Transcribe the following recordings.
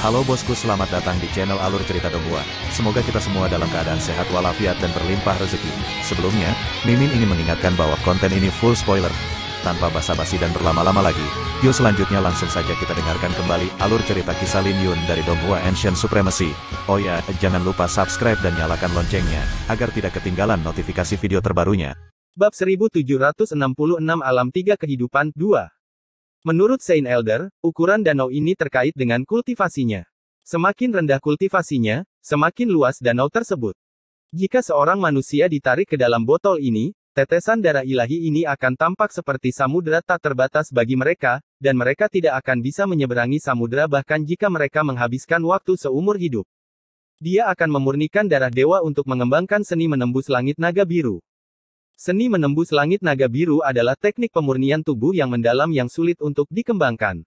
Halo bosku selamat datang di channel Alur Cerita Dongua. Semoga kita semua dalam keadaan sehat walafiat dan berlimpah rezeki. Sebelumnya, Mimin ingin mengingatkan bahwa konten ini full spoiler. Tanpa basa-basi dan berlama-lama lagi, yuk selanjutnya langsung saja kita dengarkan kembali alur cerita kisah Lin Yun dari Donghua Ancient Supremacy. Oh ya, jangan lupa subscribe dan nyalakan loncengnya, agar tidak ketinggalan notifikasi video terbarunya. Bab 1766 Alam 3 Kehidupan 2 Menurut Saint Elder, ukuran danau ini terkait dengan kultivasinya. Semakin rendah kultivasinya, semakin luas danau tersebut. Jika seorang manusia ditarik ke dalam botol ini, tetesan darah ilahi ini akan tampak seperti samudera tak terbatas bagi mereka, dan mereka tidak akan bisa menyeberangi samudera bahkan jika mereka menghabiskan waktu seumur hidup. Dia akan memurnikan darah dewa untuk mengembangkan seni menembus langit naga biru. Seni menembus langit naga biru adalah teknik pemurnian tubuh yang mendalam yang sulit untuk dikembangkan.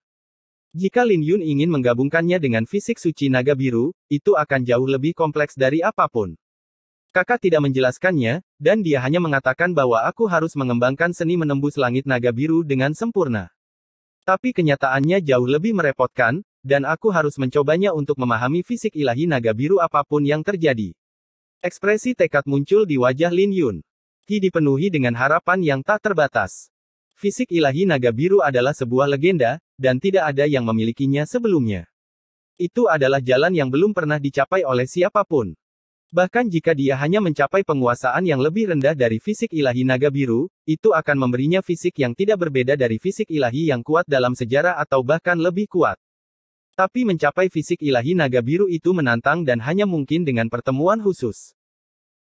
Jika Lin Yun ingin menggabungkannya dengan fisik suci naga biru, itu akan jauh lebih kompleks dari apapun. Kakak tidak menjelaskannya, dan dia hanya mengatakan bahwa aku harus mengembangkan seni menembus langit naga biru dengan sempurna. Tapi kenyataannya jauh lebih merepotkan, dan aku harus mencobanya untuk memahami fisik ilahi naga biru apapun yang terjadi. Ekspresi tekad muncul di wajah Lin Yun. Ki dipenuhi dengan harapan yang tak terbatas. Fisik ilahi naga biru adalah sebuah legenda, dan tidak ada yang memilikinya sebelumnya. Itu adalah jalan yang belum pernah dicapai oleh siapapun. Bahkan jika dia hanya mencapai penguasaan yang lebih rendah dari fisik ilahi naga biru, itu akan memberinya fisik yang tidak berbeda dari fisik ilahi yang kuat dalam sejarah atau bahkan lebih kuat. Tapi mencapai fisik ilahi naga biru itu menantang dan hanya mungkin dengan pertemuan khusus.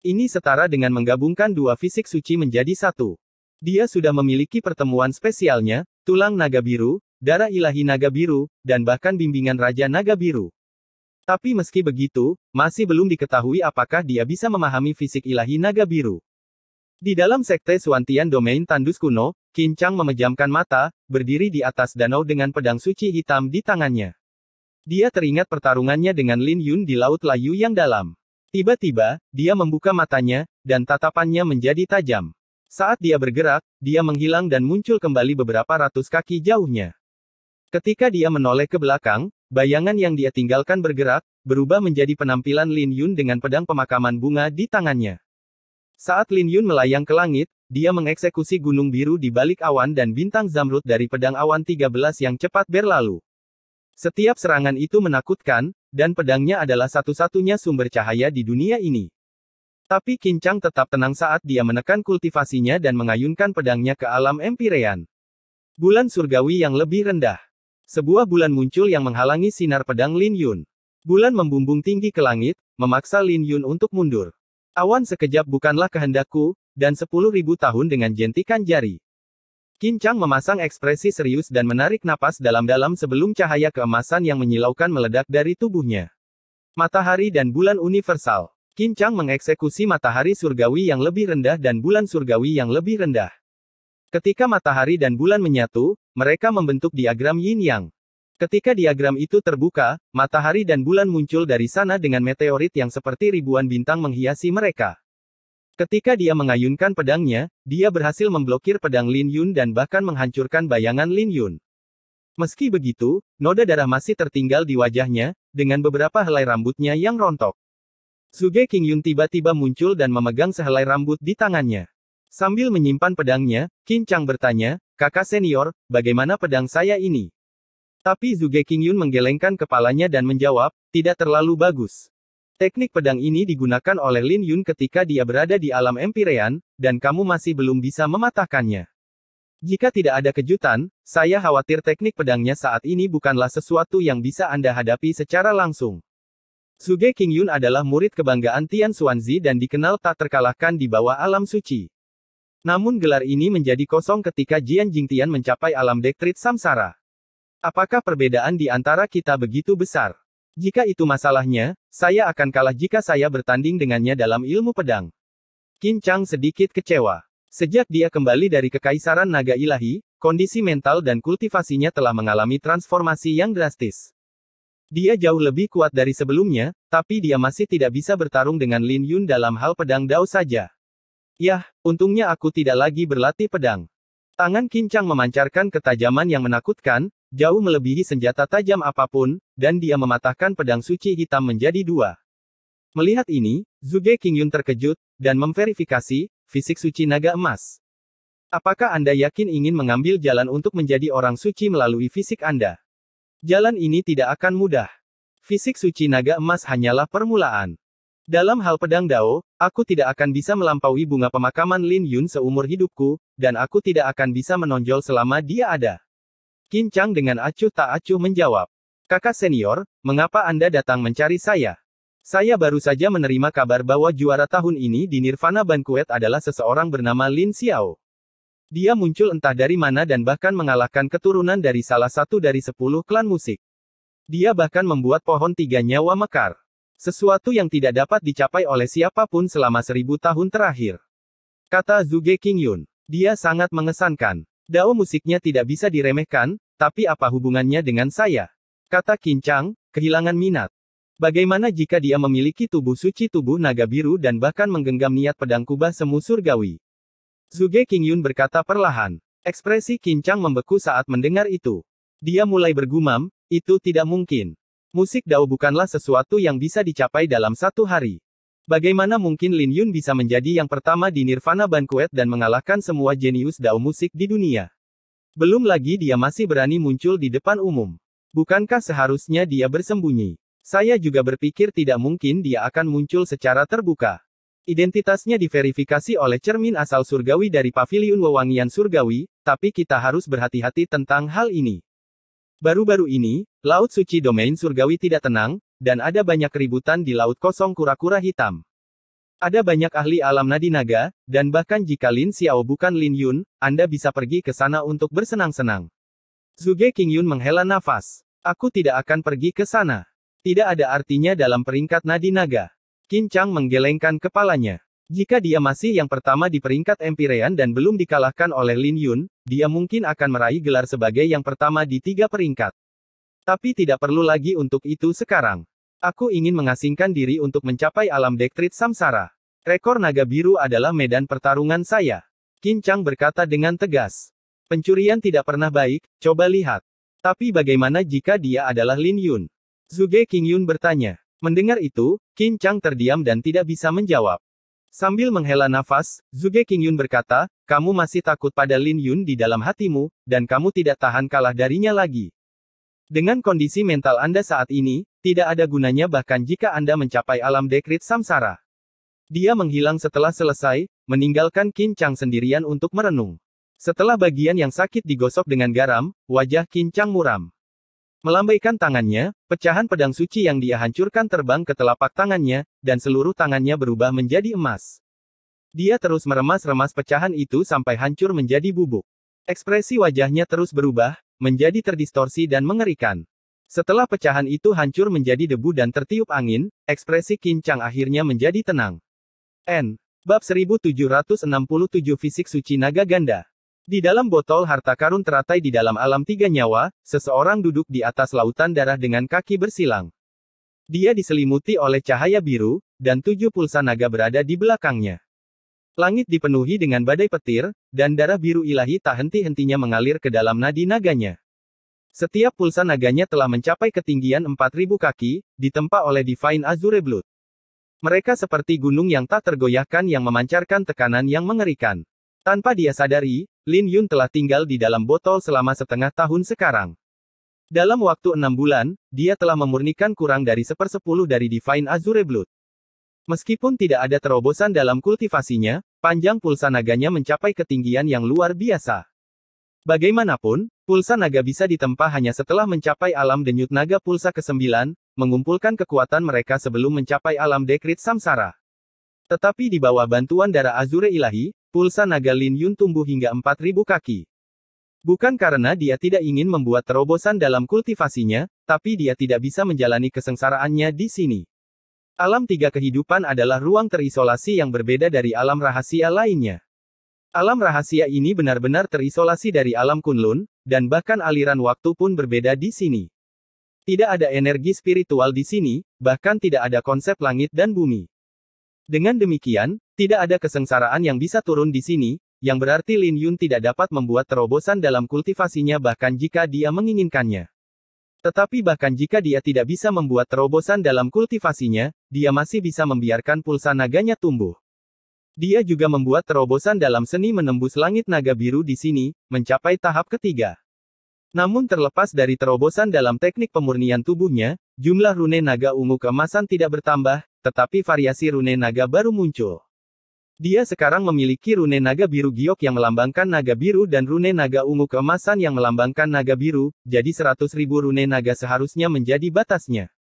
Ini setara dengan menggabungkan dua fisik suci menjadi satu. Dia sudah memiliki pertemuan spesialnya, tulang naga biru, darah ilahi naga biru, dan bahkan bimbingan raja naga biru. Tapi meski begitu, masih belum diketahui apakah dia bisa memahami fisik ilahi naga biru. Di dalam sekte Suantian Domain Tandus Kuno, Kincang memejamkan mata, berdiri di atas danau dengan pedang suci hitam di tangannya. Dia teringat pertarungannya dengan Lin Yun di Laut Layu yang dalam. Tiba-tiba, dia membuka matanya, dan tatapannya menjadi tajam. Saat dia bergerak, dia menghilang dan muncul kembali beberapa ratus kaki jauhnya. Ketika dia menoleh ke belakang, bayangan yang dia tinggalkan bergerak, berubah menjadi penampilan Lin Yun dengan pedang pemakaman bunga di tangannya. Saat Lin Yun melayang ke langit, dia mengeksekusi gunung biru di balik awan dan bintang zamrud dari pedang awan 13 yang cepat berlalu. Setiap serangan itu menakutkan, dan pedangnya adalah satu-satunya sumber cahaya di dunia ini. Tapi Kincang tetap tenang saat dia menekan kultivasinya dan mengayunkan pedangnya ke alam empirean. Bulan surgawi yang lebih rendah. Sebuah bulan muncul yang menghalangi sinar pedang Lin Yun. Bulan membumbung tinggi ke langit, memaksa Lin Yun untuk mundur. Awan sekejap bukanlah kehendakku, dan sepuluh ribu tahun dengan jentikan jari. Chang memasang ekspresi serius dan menarik napas dalam-dalam sebelum cahaya keemasan yang menyilaukan meledak dari tubuhnya. Matahari dan bulan universal. Chang mengeksekusi matahari surgawi yang lebih rendah dan bulan surgawi yang lebih rendah. Ketika matahari dan bulan menyatu, mereka membentuk diagram yin yang. Ketika diagram itu terbuka, matahari dan bulan muncul dari sana dengan meteorit yang seperti ribuan bintang menghiasi mereka. Ketika dia mengayunkan pedangnya, dia berhasil memblokir pedang Lin Yun dan bahkan menghancurkan bayangan Lin Yun. Meski begitu, noda darah masih tertinggal di wajahnya, dengan beberapa helai rambutnya yang rontok. Suge King Yun tiba-tiba muncul dan memegang sehelai rambut di tangannya. Sambil menyimpan pedangnya, Qin Chang bertanya, kakak senior, bagaimana pedang saya ini? Tapi Zuge King Yun menggelengkan kepalanya dan menjawab, tidak terlalu bagus. Teknik pedang ini digunakan oleh Lin Yun ketika dia berada di alam Empyrean, dan kamu masih belum bisa mematahkannya. Jika tidak ada kejutan, saya khawatir teknik pedangnya saat ini bukanlah sesuatu yang bisa Anda hadapi secara langsung. Suge King Yun adalah murid kebanggaan Tian Xuanzi dan dikenal tak terkalahkan di bawah alam suci. Namun gelar ini menjadi kosong ketika Jian Jingtian mencapai alam dektrit samsara. Apakah perbedaan di antara kita begitu besar? Jika itu masalahnya, saya akan kalah jika saya bertanding dengannya dalam ilmu pedang. Qin Chang sedikit kecewa. Sejak dia kembali dari kekaisaran naga ilahi, kondisi mental dan kultivasinya telah mengalami transformasi yang drastis. Dia jauh lebih kuat dari sebelumnya, tapi dia masih tidak bisa bertarung dengan Lin Yun dalam hal pedang dao saja. Yah, untungnya aku tidak lagi berlatih pedang. Tangan kincang memancarkan ketajaman yang menakutkan, Jauh melebihi senjata tajam apapun, dan dia mematahkan pedang suci hitam menjadi dua. Melihat ini, Zuge Kingyun terkejut, dan memverifikasi, fisik suci naga emas. Apakah Anda yakin ingin mengambil jalan untuk menjadi orang suci melalui fisik Anda? Jalan ini tidak akan mudah. Fisik suci naga emas hanyalah permulaan. Dalam hal pedang Dao, aku tidak akan bisa melampaui bunga pemakaman Lin Yun seumur hidupku, dan aku tidak akan bisa menonjol selama dia ada. Kincang dengan acuh tak acuh menjawab. Kakak senior, mengapa Anda datang mencari saya? Saya baru saja menerima kabar bahwa juara tahun ini di Nirvana Banquet adalah seseorang bernama Lin Xiao. Dia muncul entah dari mana dan bahkan mengalahkan keturunan dari salah satu dari sepuluh klan musik. Dia bahkan membuat pohon tiga nyawa mekar. Sesuatu yang tidak dapat dicapai oleh siapapun selama seribu tahun terakhir. Kata Zuge King Yun. Dia sangat mengesankan. Dao musiknya tidak bisa diremehkan, tapi apa hubungannya dengan saya? Kata Kincang, kehilangan minat. Bagaimana jika dia memiliki tubuh suci tubuh naga biru dan bahkan menggenggam niat pedang kubah semu surgawi? Zuge Kingyun berkata perlahan. Ekspresi Kincang membeku saat mendengar itu. Dia mulai bergumam, itu tidak mungkin. Musik Dao bukanlah sesuatu yang bisa dicapai dalam satu hari. Bagaimana mungkin Lin Yun bisa menjadi yang pertama di Nirvana Banquet dan mengalahkan semua jenius dao musik di dunia? Belum lagi dia masih berani muncul di depan umum. Bukankah seharusnya dia bersembunyi? Saya juga berpikir tidak mungkin dia akan muncul secara terbuka. Identitasnya diverifikasi oleh cermin asal surgawi dari Paviliun wewangian surgawi, tapi kita harus berhati-hati tentang hal ini. Baru-baru ini, Laut Suci Domain Surgawi tidak tenang, dan ada banyak keributan di Laut Kosong Kura-Kura Hitam. Ada banyak ahli alam nadi naga, dan bahkan jika Lin Xiao bukan Lin Yun, Anda bisa pergi ke sana untuk bersenang-senang. Zuge Yun menghela nafas. Aku tidak akan pergi ke sana. Tidak ada artinya dalam peringkat nadi naga. Qin Chang menggelengkan kepalanya. Jika dia masih yang pertama di peringkat Empirean dan belum dikalahkan oleh Lin Yun, dia mungkin akan meraih gelar sebagai yang pertama di tiga peringkat. Tapi tidak perlu lagi untuk itu sekarang. Aku ingin mengasingkan diri untuk mencapai alam dektrit samsara. Rekor naga biru adalah medan pertarungan saya. Kincang berkata dengan tegas. Pencurian tidak pernah baik, coba lihat. Tapi bagaimana jika dia adalah Lin Yun? Zuge King Yun bertanya. Mendengar itu, Kincang terdiam dan tidak bisa menjawab. Sambil menghela nafas, Zuge King Yun berkata, kamu masih takut pada Lin Yun di dalam hatimu, dan kamu tidak tahan kalah darinya lagi. Dengan kondisi mental Anda saat ini, tidak ada gunanya bahkan jika Anda mencapai alam dekrit samsara. Dia menghilang setelah selesai, meninggalkan Kincang sendirian untuk merenung. Setelah bagian yang sakit digosok dengan garam, wajah Kincang muram. Melambaikan tangannya, pecahan pedang suci yang dia hancurkan terbang ke telapak tangannya, dan seluruh tangannya berubah menjadi emas. Dia terus meremas-remas pecahan itu sampai hancur menjadi bubuk. Ekspresi wajahnya terus berubah, menjadi terdistorsi dan mengerikan. Setelah pecahan itu hancur menjadi debu dan tertiup angin, ekspresi Kincang akhirnya menjadi tenang. N. Bab 1767 Fisik Suci Naga Ganda di dalam botol harta karun teratai di dalam alam tiga nyawa, seseorang duduk di atas lautan darah dengan kaki bersilang. Dia diselimuti oleh cahaya biru, dan tujuh pulsa naga berada di belakangnya. Langit dipenuhi dengan badai petir, dan darah biru ilahi tak henti-hentinya mengalir ke dalam nadi naganya. Setiap pulsa naganya telah mencapai ketinggian 4.000 kaki, ditempa oleh Divine Azure Blood. Mereka seperti gunung yang tak tergoyahkan yang memancarkan tekanan yang mengerikan. Tanpa dia sadari, Lin Yun telah tinggal di dalam botol selama setengah tahun sekarang. Dalam waktu enam bulan, dia telah memurnikan kurang dari sepersepuluh dari Divine Azure Blood. Meskipun tidak ada terobosan dalam kultivasinya, panjang pulsa naganya mencapai ketinggian yang luar biasa. Bagaimanapun, pulsa naga bisa ditempa hanya setelah mencapai alam denyut naga pulsa ke-9, mengumpulkan kekuatan mereka sebelum mencapai alam dekrit samsara. Tetapi di bawah bantuan darah Azure Ilahi, pulsa naga Lin Yun tumbuh hingga 4000 kaki. Bukan karena dia tidak ingin membuat terobosan dalam kultivasinya, tapi dia tidak bisa menjalani kesengsaraannya di sini. Alam tiga kehidupan adalah ruang terisolasi yang berbeda dari alam rahasia lainnya. Alam rahasia ini benar-benar terisolasi dari alam kunlun, dan bahkan aliran waktu pun berbeda di sini. Tidak ada energi spiritual di sini, bahkan tidak ada konsep langit dan bumi. Dengan demikian, tidak ada kesengsaraan yang bisa turun di sini, yang berarti Lin Yun tidak dapat membuat terobosan dalam kultivasinya bahkan jika dia menginginkannya. Tetapi bahkan jika dia tidak bisa membuat terobosan dalam kultivasinya, dia masih bisa membiarkan pulsa naganya tumbuh. Dia juga membuat terobosan dalam seni menembus langit naga biru di sini, mencapai tahap ketiga. Namun terlepas dari terobosan dalam teknik pemurnian tubuhnya, jumlah rune naga ungu kemasan tidak bertambah, tetapi variasi rune naga baru muncul. Dia sekarang memiliki rune naga biru giok yang melambangkan naga biru dan rune naga ungu keemasan yang melambangkan naga biru, jadi 100 ribu rune naga seharusnya menjadi batasnya.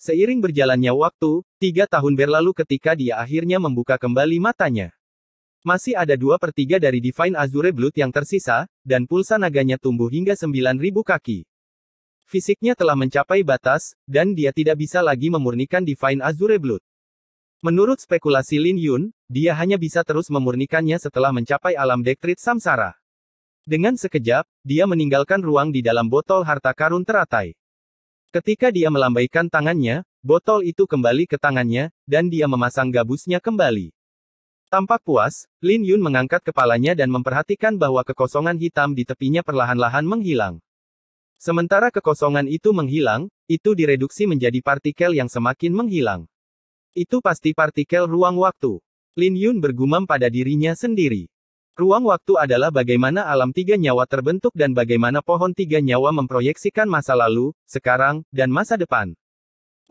Seiring berjalannya waktu, tiga tahun berlalu ketika dia akhirnya membuka kembali matanya. Masih ada dua per tiga dari Divine Azure Blood yang tersisa, dan pulsa naganya tumbuh hingga sembilan ribu kaki. Fisiknya telah mencapai batas, dan dia tidak bisa lagi memurnikan Divine Azure Blood. Menurut spekulasi Lin Yun, dia hanya bisa terus memurnikannya setelah mencapai alam dektrit samsara. Dengan sekejap, dia meninggalkan ruang di dalam botol harta karun teratai. Ketika dia melambaikan tangannya, botol itu kembali ke tangannya, dan dia memasang gabusnya kembali. Tampak puas, Lin Yun mengangkat kepalanya dan memperhatikan bahwa kekosongan hitam di tepinya perlahan-lahan menghilang. Sementara kekosongan itu menghilang, itu direduksi menjadi partikel yang semakin menghilang. Itu pasti partikel ruang waktu. Lin Yun bergumam pada dirinya sendiri. Ruang waktu adalah bagaimana alam tiga nyawa terbentuk dan bagaimana pohon tiga nyawa memproyeksikan masa lalu, sekarang, dan masa depan.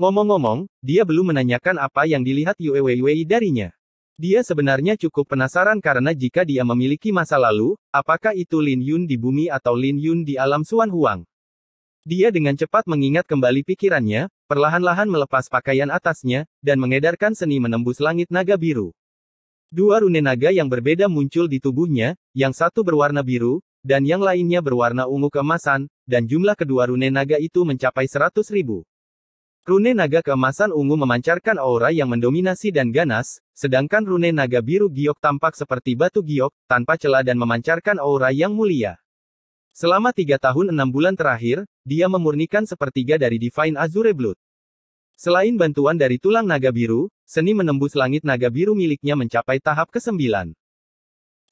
Ngomong-ngomong, dia belum menanyakan apa yang dilihat Yue Wei Wei darinya. Dia sebenarnya cukup penasaran karena jika dia memiliki masa lalu, apakah itu Lin Yun di bumi atau Lin Yun di alam Suan Huang. Dia dengan cepat mengingat kembali pikirannya, Perlahan-lahan melepas pakaian atasnya, dan mengedarkan seni menembus langit naga biru. Dua rune naga yang berbeda muncul di tubuhnya, yang satu berwarna biru, dan yang lainnya berwarna ungu keemasan, dan jumlah kedua rune naga itu mencapai seratus ribu. Rune naga keemasan ungu memancarkan aura yang mendominasi dan ganas, sedangkan rune naga biru giok tampak seperti batu giok, tanpa celah dan memancarkan aura yang mulia. Selama tiga tahun enam bulan terakhir, dia memurnikan sepertiga dari Divine Azure Blood. Selain bantuan dari tulang naga biru, seni menembus langit naga biru miliknya mencapai tahap ke-9.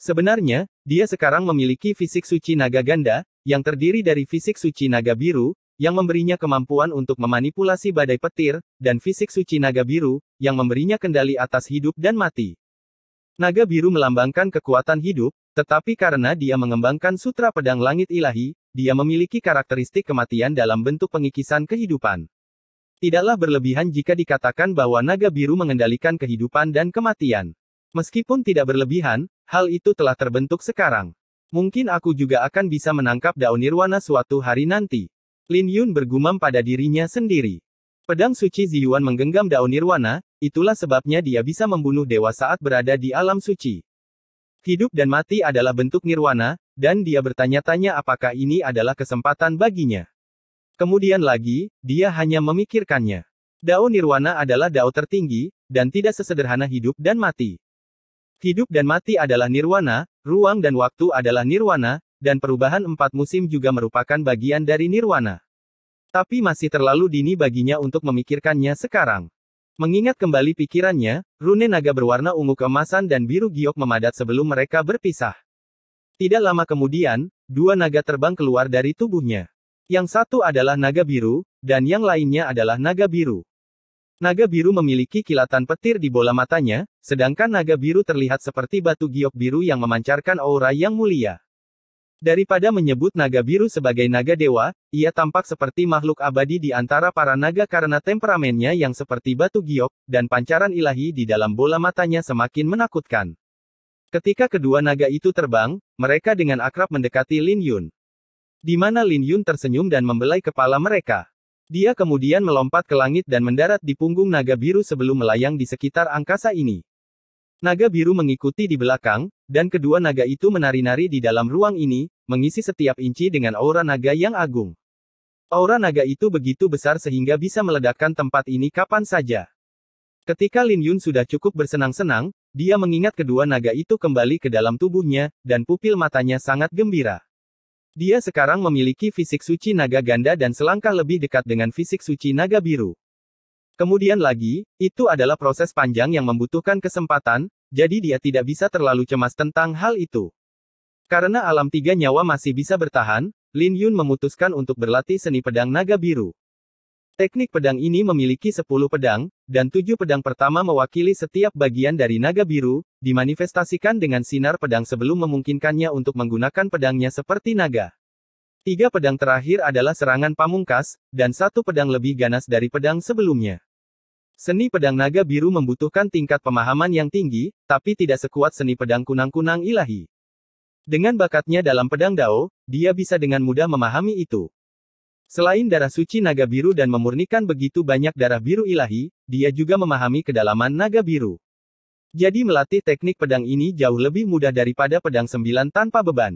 Sebenarnya, dia sekarang memiliki fisik suci naga ganda, yang terdiri dari fisik suci naga biru, yang memberinya kemampuan untuk memanipulasi badai petir, dan fisik suci naga biru, yang memberinya kendali atas hidup dan mati. Naga biru melambangkan kekuatan hidup, tetapi karena dia mengembangkan sutra pedang langit ilahi, dia memiliki karakteristik kematian dalam bentuk pengikisan kehidupan. Tidaklah berlebihan jika dikatakan bahwa naga biru mengendalikan kehidupan dan kematian. Meskipun tidak berlebihan, hal itu telah terbentuk sekarang. Mungkin aku juga akan bisa menangkap daun nirwana suatu hari nanti. Lin Yun bergumam pada dirinya sendiri. Pedang suci Ziyuan menggenggam daun nirwana, itulah sebabnya dia bisa membunuh dewa saat berada di alam suci. Hidup dan mati adalah bentuk nirwana, dan dia bertanya-tanya apakah ini adalah kesempatan baginya. Kemudian lagi, dia hanya memikirkannya. Dao nirwana adalah dao tertinggi, dan tidak sesederhana hidup dan mati. Hidup dan mati adalah nirwana, ruang dan waktu adalah nirwana, dan perubahan empat musim juga merupakan bagian dari nirwana. Tapi masih terlalu dini baginya untuk memikirkannya sekarang. Mengingat kembali pikirannya, rune naga berwarna ungu kemasan dan biru giok memadat sebelum mereka berpisah. Tidak lama kemudian, dua naga terbang keluar dari tubuhnya. Yang satu adalah naga biru, dan yang lainnya adalah naga biru. Naga biru memiliki kilatan petir di bola matanya, sedangkan naga biru terlihat seperti batu giok biru yang memancarkan aura yang mulia. Daripada menyebut naga biru sebagai naga dewa, ia tampak seperti makhluk abadi di antara para naga karena temperamennya yang seperti batu giok, dan pancaran ilahi di dalam bola matanya semakin menakutkan. Ketika kedua naga itu terbang, mereka dengan akrab mendekati Lin Yun. Di mana Lin Yun tersenyum dan membelai kepala mereka. Dia kemudian melompat ke langit dan mendarat di punggung naga biru sebelum melayang di sekitar angkasa ini. Naga biru mengikuti di belakang, dan kedua naga itu menari-nari di dalam ruang ini, mengisi setiap inci dengan aura naga yang agung. Aura naga itu begitu besar sehingga bisa meledakkan tempat ini kapan saja. Ketika Lin Yun sudah cukup bersenang-senang, dia mengingat kedua naga itu kembali ke dalam tubuhnya, dan pupil matanya sangat gembira. Dia sekarang memiliki fisik suci naga ganda dan selangkah lebih dekat dengan fisik suci naga biru. Kemudian lagi, itu adalah proses panjang yang membutuhkan kesempatan, jadi dia tidak bisa terlalu cemas tentang hal itu. Karena alam tiga nyawa masih bisa bertahan, Lin Yun memutuskan untuk berlatih seni pedang naga biru. Teknik pedang ini memiliki 10 pedang, dan 7 pedang pertama mewakili setiap bagian dari naga biru, dimanifestasikan dengan sinar pedang sebelum memungkinkannya untuk menggunakan pedangnya seperti naga. Tiga pedang terakhir adalah serangan pamungkas, dan satu pedang lebih ganas dari pedang sebelumnya. Seni pedang naga biru membutuhkan tingkat pemahaman yang tinggi, tapi tidak sekuat seni pedang kunang-kunang ilahi. Dengan bakatnya dalam pedang Dao, dia bisa dengan mudah memahami itu. Selain darah suci naga biru dan memurnikan begitu banyak darah biru ilahi, dia juga memahami kedalaman naga biru. Jadi melatih teknik pedang ini jauh lebih mudah daripada pedang sembilan tanpa beban.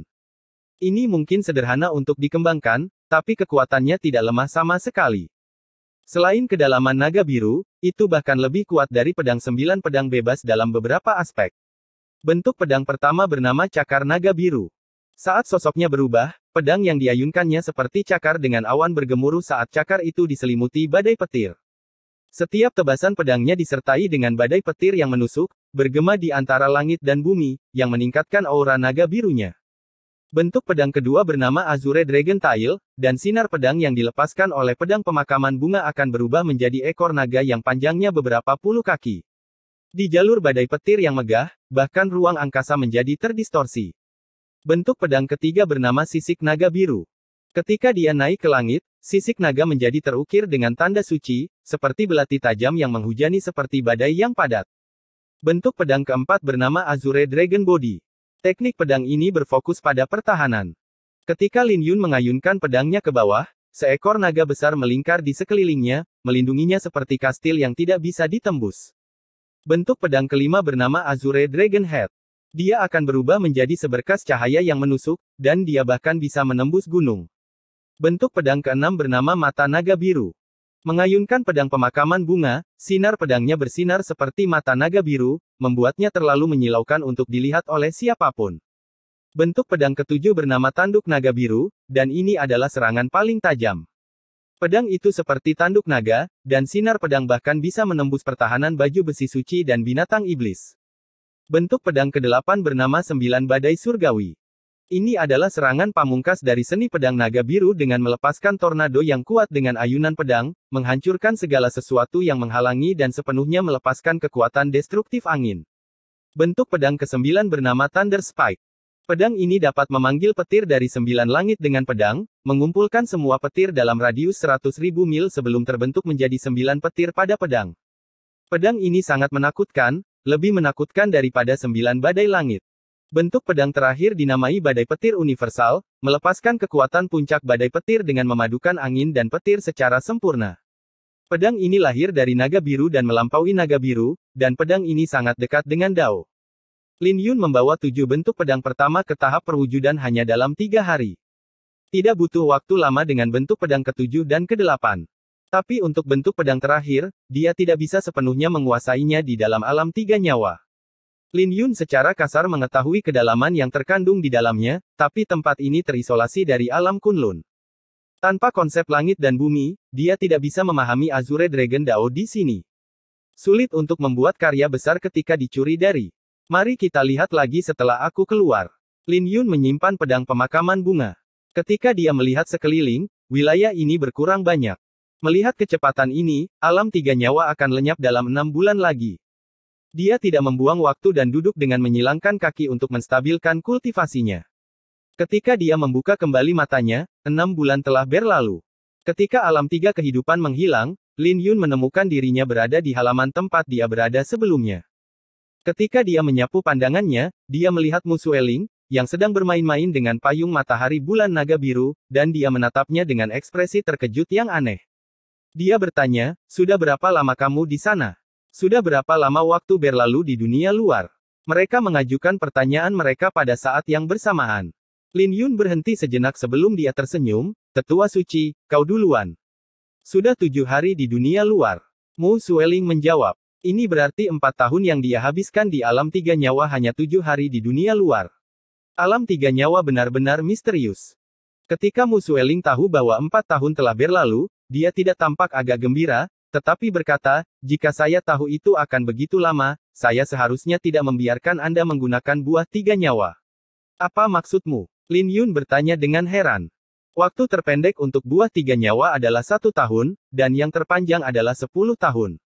Ini mungkin sederhana untuk dikembangkan, tapi kekuatannya tidak lemah sama sekali. Selain kedalaman naga biru, itu bahkan lebih kuat dari pedang sembilan pedang bebas dalam beberapa aspek. Bentuk pedang pertama bernama Cakar Naga Biru. Saat sosoknya berubah, pedang yang diayunkannya seperti cakar dengan awan bergemuruh saat cakar itu diselimuti badai petir. Setiap tebasan pedangnya disertai dengan badai petir yang menusuk, bergema di antara langit dan bumi, yang meningkatkan aura naga birunya. Bentuk pedang kedua bernama Azure Dragon Tail, dan sinar pedang yang dilepaskan oleh pedang pemakaman bunga akan berubah menjadi ekor naga yang panjangnya beberapa puluh kaki. Di jalur badai petir yang megah, bahkan ruang angkasa menjadi terdistorsi. Bentuk pedang ketiga bernama sisik naga biru. Ketika dia naik ke langit, sisik naga menjadi terukir dengan tanda suci, seperti belati tajam yang menghujani seperti badai yang padat. Bentuk pedang keempat bernama Azure Dragon Body. Teknik pedang ini berfokus pada pertahanan. Ketika Lin Yun mengayunkan pedangnya ke bawah, seekor naga besar melingkar di sekelilingnya, melindunginya seperti kastil yang tidak bisa ditembus. Bentuk pedang kelima bernama Azure Dragon Head. Dia akan berubah menjadi seberkas cahaya yang menusuk, dan dia bahkan bisa menembus gunung. Bentuk pedang keenam bernama Mata Naga Biru. Mengayunkan pedang pemakaman bunga, sinar pedangnya bersinar seperti mata naga biru, membuatnya terlalu menyilaukan untuk dilihat oleh siapapun. Bentuk pedang ketujuh bernama Tanduk Naga Biru, dan ini adalah serangan paling tajam. Pedang itu seperti tanduk naga, dan sinar pedang bahkan bisa menembus pertahanan baju besi suci dan binatang iblis. Bentuk pedang ke-8 bernama Sembilan Badai Surgawi. Ini adalah serangan pamungkas dari seni pedang naga biru dengan melepaskan tornado yang kuat dengan ayunan pedang, menghancurkan segala sesuatu yang menghalangi dan sepenuhnya melepaskan kekuatan destruktif angin. Bentuk pedang ke-9 bernama Thunder Spike. Pedang ini dapat memanggil petir dari sembilan langit dengan pedang, mengumpulkan semua petir dalam radius 100.000 mil sebelum terbentuk menjadi sembilan petir pada pedang. Pedang ini sangat menakutkan, lebih menakutkan daripada sembilan badai langit. Bentuk pedang terakhir dinamai badai petir universal, melepaskan kekuatan puncak badai petir dengan memadukan angin dan petir secara sempurna. Pedang ini lahir dari naga biru dan melampaui naga biru, dan pedang ini sangat dekat dengan Dao. Lin Yun membawa tujuh bentuk pedang pertama ke tahap perwujudan hanya dalam tiga hari. Tidak butuh waktu lama dengan bentuk pedang ketujuh dan kedelapan. Tapi untuk bentuk pedang terakhir, dia tidak bisa sepenuhnya menguasainya di dalam alam tiga nyawa. Lin Yun secara kasar mengetahui kedalaman yang terkandung di dalamnya, tapi tempat ini terisolasi dari alam Kunlun. Tanpa konsep langit dan bumi, dia tidak bisa memahami Azure Dragon Dao di sini. Sulit untuk membuat karya besar ketika dicuri dari Mari kita lihat lagi setelah aku keluar. Lin Yun menyimpan pedang pemakaman bunga. Ketika dia melihat sekeliling, wilayah ini berkurang banyak. Melihat kecepatan ini, alam tiga nyawa akan lenyap dalam enam bulan lagi. Dia tidak membuang waktu dan duduk dengan menyilangkan kaki untuk menstabilkan kultivasinya. Ketika dia membuka kembali matanya, enam bulan telah berlalu. Ketika alam tiga kehidupan menghilang, Lin Yun menemukan dirinya berada di halaman tempat dia berada sebelumnya. Ketika dia menyapu pandangannya, dia melihat Eling, yang sedang bermain-main dengan payung matahari bulan naga biru, dan dia menatapnya dengan ekspresi terkejut yang aneh. Dia bertanya, sudah berapa lama kamu di sana? Sudah berapa lama waktu berlalu di dunia luar? Mereka mengajukan pertanyaan mereka pada saat yang bersamaan. Lin Yun berhenti sejenak sebelum dia tersenyum, tetua suci, kau duluan. Sudah tujuh hari di dunia luar. Mu Sueling menjawab, ini berarti empat tahun yang dia habiskan di alam tiga nyawa hanya tujuh hari di dunia luar. Alam tiga nyawa benar-benar misterius. Ketika Musueling tahu bahwa empat tahun telah berlalu, dia tidak tampak agak gembira, tetapi berkata, jika saya tahu itu akan begitu lama, saya seharusnya tidak membiarkan Anda menggunakan buah tiga nyawa. Apa maksudmu? Lin Yun bertanya dengan heran. Waktu terpendek untuk buah tiga nyawa adalah satu tahun, dan yang terpanjang adalah sepuluh tahun.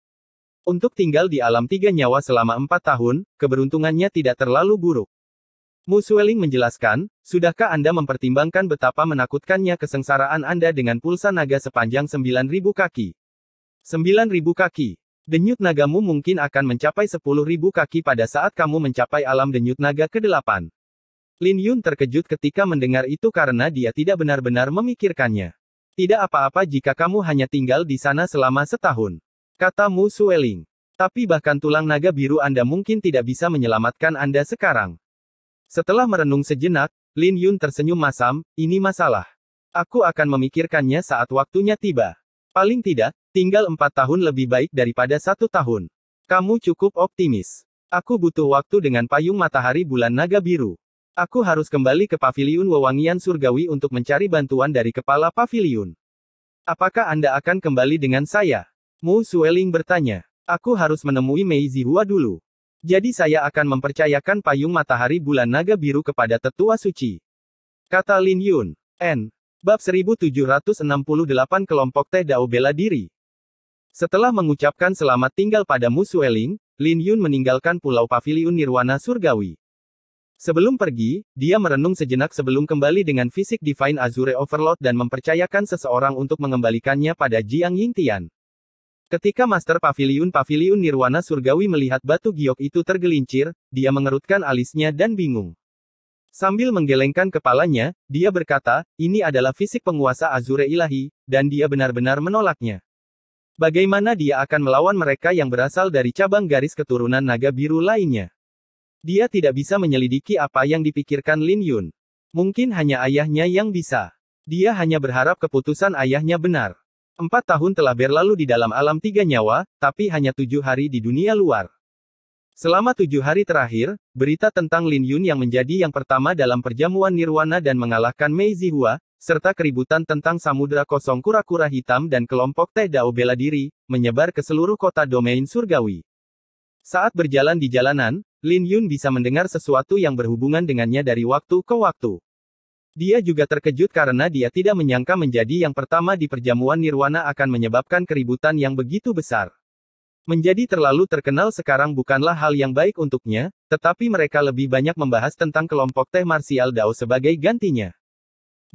Untuk tinggal di alam tiga nyawa selama empat tahun, keberuntungannya tidak terlalu buruk. Musweling menjelaskan, sudahkah Anda mempertimbangkan betapa menakutkannya kesengsaraan Anda dengan pulsa naga sepanjang 9.000 kaki? 9.000 kaki. Denyut nagamu mungkin akan mencapai 10.000 kaki pada saat kamu mencapai alam denyut naga ke-8. Lin Yun terkejut ketika mendengar itu karena dia tidak benar-benar memikirkannya. Tidak apa-apa jika kamu hanya tinggal di sana selama setahun. Kata Mu Sueling. Tapi bahkan tulang naga biru Anda mungkin tidak bisa menyelamatkan Anda sekarang. Setelah merenung sejenak, Lin Yun tersenyum masam, ini masalah. Aku akan memikirkannya saat waktunya tiba. Paling tidak, tinggal empat tahun lebih baik daripada satu tahun. Kamu cukup optimis. Aku butuh waktu dengan payung matahari bulan naga biru. Aku harus kembali ke paviliun wewangian surgawi untuk mencari bantuan dari kepala paviliun. Apakah Anda akan kembali dengan saya? Mu Sueling bertanya. Aku harus menemui Mei Zihua dulu. Jadi saya akan mempercayakan payung matahari bulan naga biru kepada tetua suci. Kata Lin Yun. N. Bab 1768 Kelompok Teh Dao Bela Diri. Setelah mengucapkan selamat tinggal pada Mu Sueling, Lin Yun meninggalkan Pulau Paviliun Nirwana Surgawi. Sebelum pergi, dia merenung sejenak sebelum kembali dengan fisik Divine Azure Overload dan mempercayakan seseorang untuk mengembalikannya pada Jiang Yingtian. Ketika Master Pavilion Pavilion Nirwana Surgawi melihat batu giok itu tergelincir, dia mengerutkan alisnya dan bingung. Sambil menggelengkan kepalanya, dia berkata, ini adalah fisik penguasa Azure Ilahi, dan dia benar-benar menolaknya. Bagaimana dia akan melawan mereka yang berasal dari cabang garis keturunan naga biru lainnya? Dia tidak bisa menyelidiki apa yang dipikirkan Lin Yun. Mungkin hanya ayahnya yang bisa. Dia hanya berharap keputusan ayahnya benar. Empat tahun telah berlalu di dalam alam tiga nyawa, tapi hanya tujuh hari di dunia luar. Selama tujuh hari terakhir, berita tentang Lin Yun yang menjadi yang pertama dalam perjamuan Nirwana dan mengalahkan Mei Zihua, serta keributan tentang samudera kosong kura-kura hitam dan kelompok teh dao bela diri, menyebar ke seluruh kota domain surgawi. Saat berjalan di jalanan, Lin Yun bisa mendengar sesuatu yang berhubungan dengannya dari waktu ke waktu. Dia juga terkejut karena dia tidak menyangka menjadi yang pertama di perjamuan Nirwana akan menyebabkan keributan yang begitu besar. Menjadi terlalu terkenal sekarang bukanlah hal yang baik untuknya, tetapi mereka lebih banyak membahas tentang kelompok teh Martial Dao sebagai gantinya.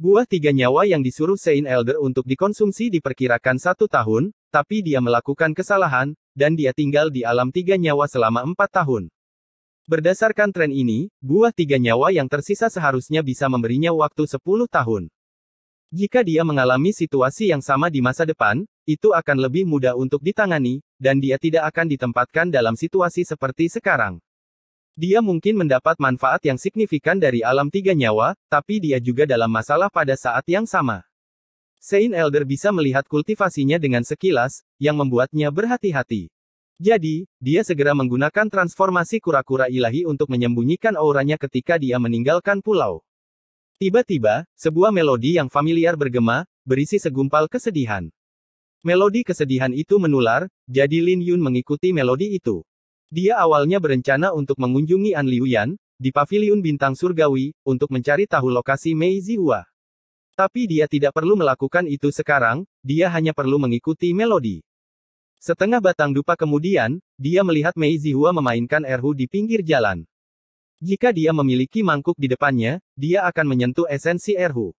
Buah tiga nyawa yang disuruh Saint Elder untuk dikonsumsi diperkirakan satu tahun, tapi dia melakukan kesalahan, dan dia tinggal di alam tiga nyawa selama empat tahun. Berdasarkan tren ini, buah tiga nyawa yang tersisa seharusnya bisa memberinya waktu 10 tahun. Jika dia mengalami situasi yang sama di masa depan, itu akan lebih mudah untuk ditangani, dan dia tidak akan ditempatkan dalam situasi seperti sekarang. Dia mungkin mendapat manfaat yang signifikan dari alam tiga nyawa, tapi dia juga dalam masalah pada saat yang sama. Saint Elder bisa melihat kultivasinya dengan sekilas, yang membuatnya berhati-hati. Jadi, dia segera menggunakan transformasi kura-kura ilahi untuk menyembunyikan auranya ketika dia meninggalkan pulau. Tiba-tiba, sebuah melodi yang familiar bergema, berisi segumpal kesedihan. Melodi kesedihan itu menular, jadi Lin Yun mengikuti melodi itu. Dia awalnya berencana untuk mengunjungi An Liuyan, di Paviliun Bintang Surgawi, untuk mencari tahu lokasi Mei Zihua. Tapi dia tidak perlu melakukan itu sekarang, dia hanya perlu mengikuti melodi. Setengah batang dupa kemudian, dia melihat Mei Zihua memainkan erhu di pinggir jalan. Jika dia memiliki mangkuk di depannya, dia akan menyentuh esensi erhu.